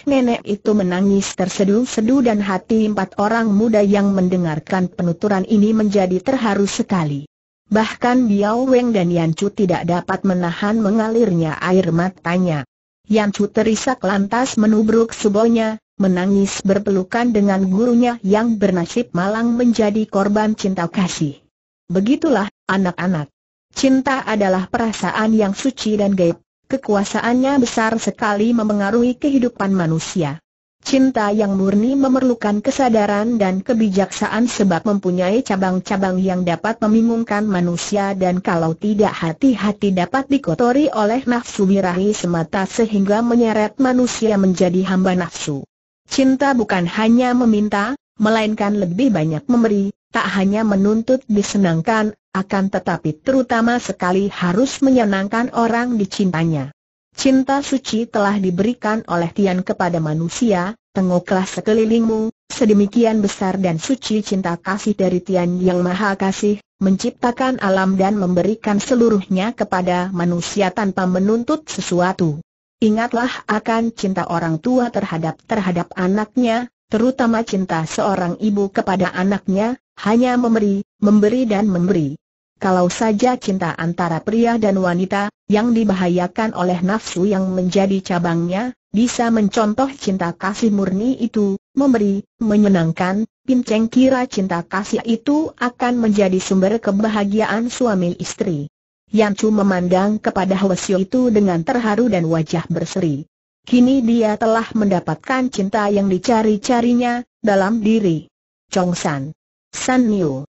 nenek itu menangis tersedu-sedu dan hati empat orang muda yang mendengarkan penuturan ini menjadi terharu sekali. Bahkan Biao Weng dan Chu tidak dapat menahan mengalirnya air matanya. Chu terisak lantas menubruk subonya, menangis berpelukan dengan gurunya yang bernasib malang menjadi korban cinta kasih. Begitulah, anak-anak. Cinta adalah perasaan yang suci dan gaib, kekuasaannya besar sekali memengaruhi kehidupan manusia. Cinta yang murni memerlukan kesadaran dan kebijaksanaan sebab mempunyai cabang-cabang yang dapat membingungkan manusia dan kalau tidak hati-hati dapat dikotori oleh nafsu birahi semata sehingga menyeret manusia menjadi hamba nafsu. Cinta bukan hanya meminta, melainkan lebih banyak memberi, tak hanya menuntut disenangkan, akan tetapi terutama sekali harus menyenangkan orang dicintanya. Cinta suci telah diberikan oleh Tian kepada manusia, tengoklah sekelilingmu, sedemikian besar dan suci cinta kasih dari Tian yang maha kasih, menciptakan alam dan memberikan seluruhnya kepada manusia tanpa menuntut sesuatu. Ingatlah akan cinta orang tua terhadap terhadap anaknya, terutama cinta seorang ibu kepada anaknya, hanya memberi, memberi dan memberi. Kalau saja cinta antara pria dan wanita, yang dibahayakan oleh nafsu yang menjadi cabangnya, bisa mencontoh cinta kasih murni itu, memberi, menyenangkan, Pinceng kira cinta kasih itu akan menjadi sumber kebahagiaan suami istri. Yang cuma memandang kepada Hwasyo itu dengan terharu dan wajah berseri. Kini dia telah mendapatkan cinta yang dicari-carinya, dalam diri. Chong San. San Niu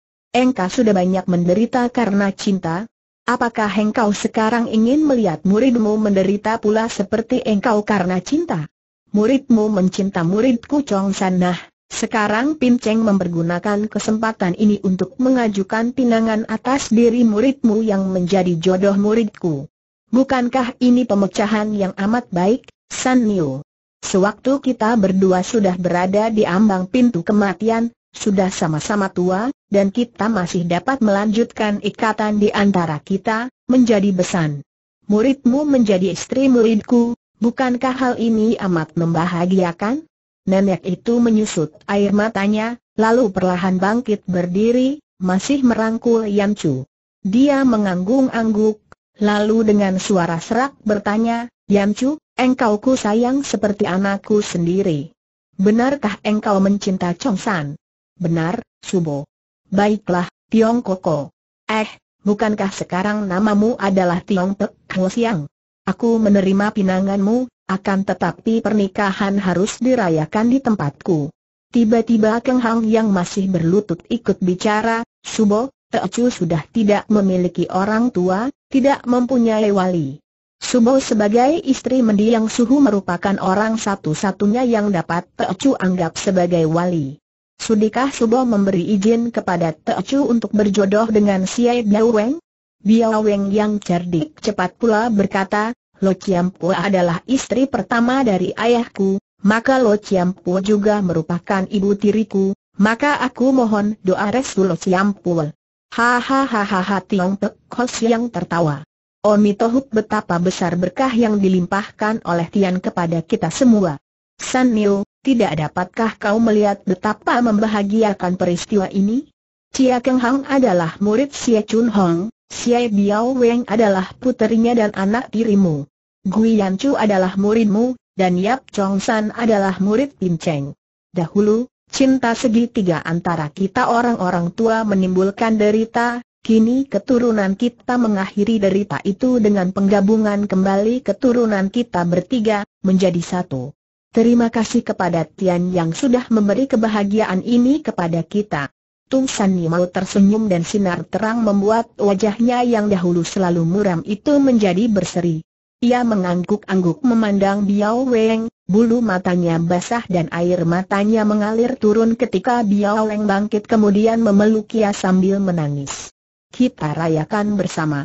engkau sudah banyak menderita karena cinta. Apakah engkau sekarang ingin melihat muridmu menderita pula seperti engkau karena cinta? Muridmu mencinta muridku Chong Sanah. Sekarang Pin Cheng mempergunakan kesempatan ini untuk mengajukan pinangan atas diri muridmu yang menjadi jodoh muridku. Bukankah ini pemecahan yang amat baik, San Niu? Sewaktu kita berdua sudah berada di ambang pintu kematian, sudah sama-sama tua, dan kita masih dapat melanjutkan ikatan di antara kita, menjadi besan. Muridmu menjadi istri muridku, bukankah hal ini amat membahagiakan? Nenek itu menyusut air matanya, lalu perlahan bangkit berdiri, masih merangkul Chu. Dia mengangguk angguk lalu dengan suara serak bertanya, Chu, engkau ku sayang seperti anakku sendiri. Benarkah engkau mencinta Chong San? Benar, Subo. Baiklah, Tiong Koko. Eh, bukankah sekarang namamu adalah Tiong Tek Hwo Siang? Aku menerima pinanganmu, akan tetapi pernikahan harus dirayakan di tempatku. Tiba-tiba Keng Hang yang masih berlutut ikut bicara, Subo, Teocu sudah tidak memiliki orang tua, tidak mempunyai wali. Subo sebagai istri mendiang Suhu merupakan orang satu-satunya yang dapat Teocu anggap sebagai wali. Sudikah Subo memberi izin kepada Teochu untuk berjodoh dengan Siai Biao Weng? Weng yang cerdik cepat pula berkata, Lo Chiampua adalah istri pertama dari ayahku, maka Lo Chiampua juga merupakan ibu tiriku, maka aku mohon doa restu Lo Chiampua. Hahaha Tiong Pek yang tertawa. Omi Tohuk betapa besar berkah yang dilimpahkan oleh Tian kepada kita semua. San Niu, tidak dapatkah kau melihat betapa membahagiakan peristiwa ini? Cia Keng Hang adalah murid Xie Chun Hong, Xie Biao Weng adalah puterinya dan anak tirimu. Gui Yan Chu adalah muridmu, dan Yap Chong San adalah murid Pinceng. Cheng. Dahulu, cinta segitiga antara kita orang-orang tua menimbulkan derita, Kini keturunan kita mengakhiri derita itu dengan penggabungan kembali keturunan kita bertiga, menjadi satu. Terima kasih kepada Tian yang sudah memberi kebahagiaan ini kepada kita. Tung San mau tersenyum dan sinar terang membuat wajahnya yang dahulu selalu muram itu menjadi berseri. Ia mengangguk-angguk memandang Biao Weng, bulu matanya basah dan air matanya mengalir turun ketika Biao Weng bangkit kemudian memeluk ia sambil menangis. Kita rayakan bersama.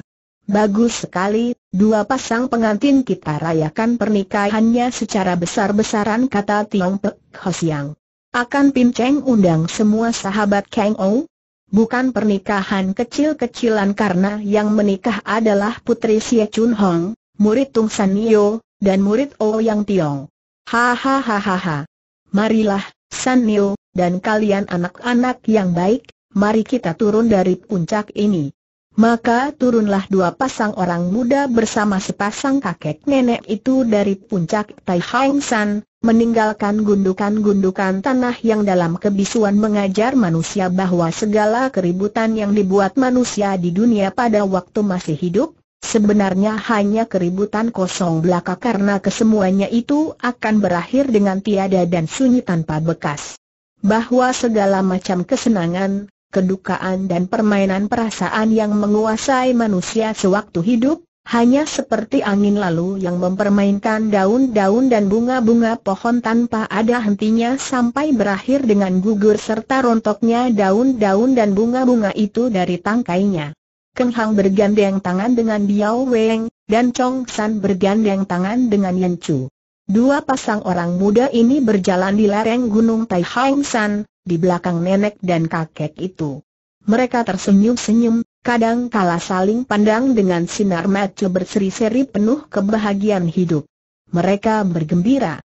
Bagus sekali, dua pasang pengantin kita rayakan pernikahannya secara besar-besaran kata Tiong Pek Hosiang. Akan pinceng undang semua sahabat Kang Ou? Bukan pernikahan kecil-kecilan karena yang menikah adalah putri Xie Chun Hong, murid Tung San Nio, dan murid Ou oh Yang Tiong. Hahaha. Marilah, San Nio, dan kalian anak-anak yang baik, mari kita turun dari puncak ini. Maka turunlah dua pasang orang muda bersama sepasang kakek nenek itu dari puncak Tai Hang San, meninggalkan gundukan-gundukan tanah yang dalam kebisuan mengajar manusia bahwa segala keributan yang dibuat manusia di dunia pada waktu masih hidup, sebenarnya hanya keributan kosong belaka karena kesemuanya itu akan berakhir dengan tiada dan sunyi tanpa bekas. Bahwa segala macam kesenangan, kedukaan dan permainan perasaan yang menguasai manusia sewaktu hidup, hanya seperti angin lalu yang mempermainkan daun-daun dan bunga-bunga pohon tanpa ada hentinya sampai berakhir dengan gugur serta rontoknya daun-daun dan bunga-bunga itu dari tangkainya. Keng Hang bergandeng tangan dengan Biao Weng, dan Chong San bergandeng tangan dengan Yen Chu. Dua pasang orang muda ini berjalan di lereng Gunung Tai Hang San, di belakang nenek dan kakek itu. Mereka tersenyum-senyum, kadang kala saling pandang dengan sinar mata berseri-seri penuh kebahagiaan hidup. Mereka bergembira.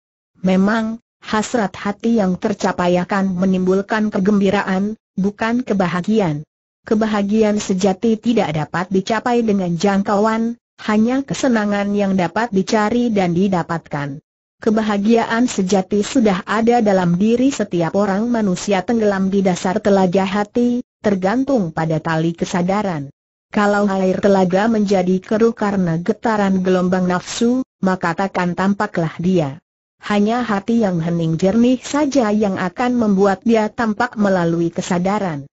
Memang, hasrat hati yang tercapai akan menimbulkan kegembiraan, bukan kebahagiaan. Kebahagiaan sejati tidak dapat dicapai dengan jangkauan, hanya kesenangan yang dapat dicari dan didapatkan kebahagiaan sejati sudah ada dalam diri setiap orang manusia tenggelam di dasar telaga hati, tergantung pada tali kesadaran. Kalau air telaga menjadi keruh karena getaran gelombang nafsu, maka takkan tampaklah dia. Hanya hati yang hening jernih saja yang akan membuat dia tampak melalui kesadaran.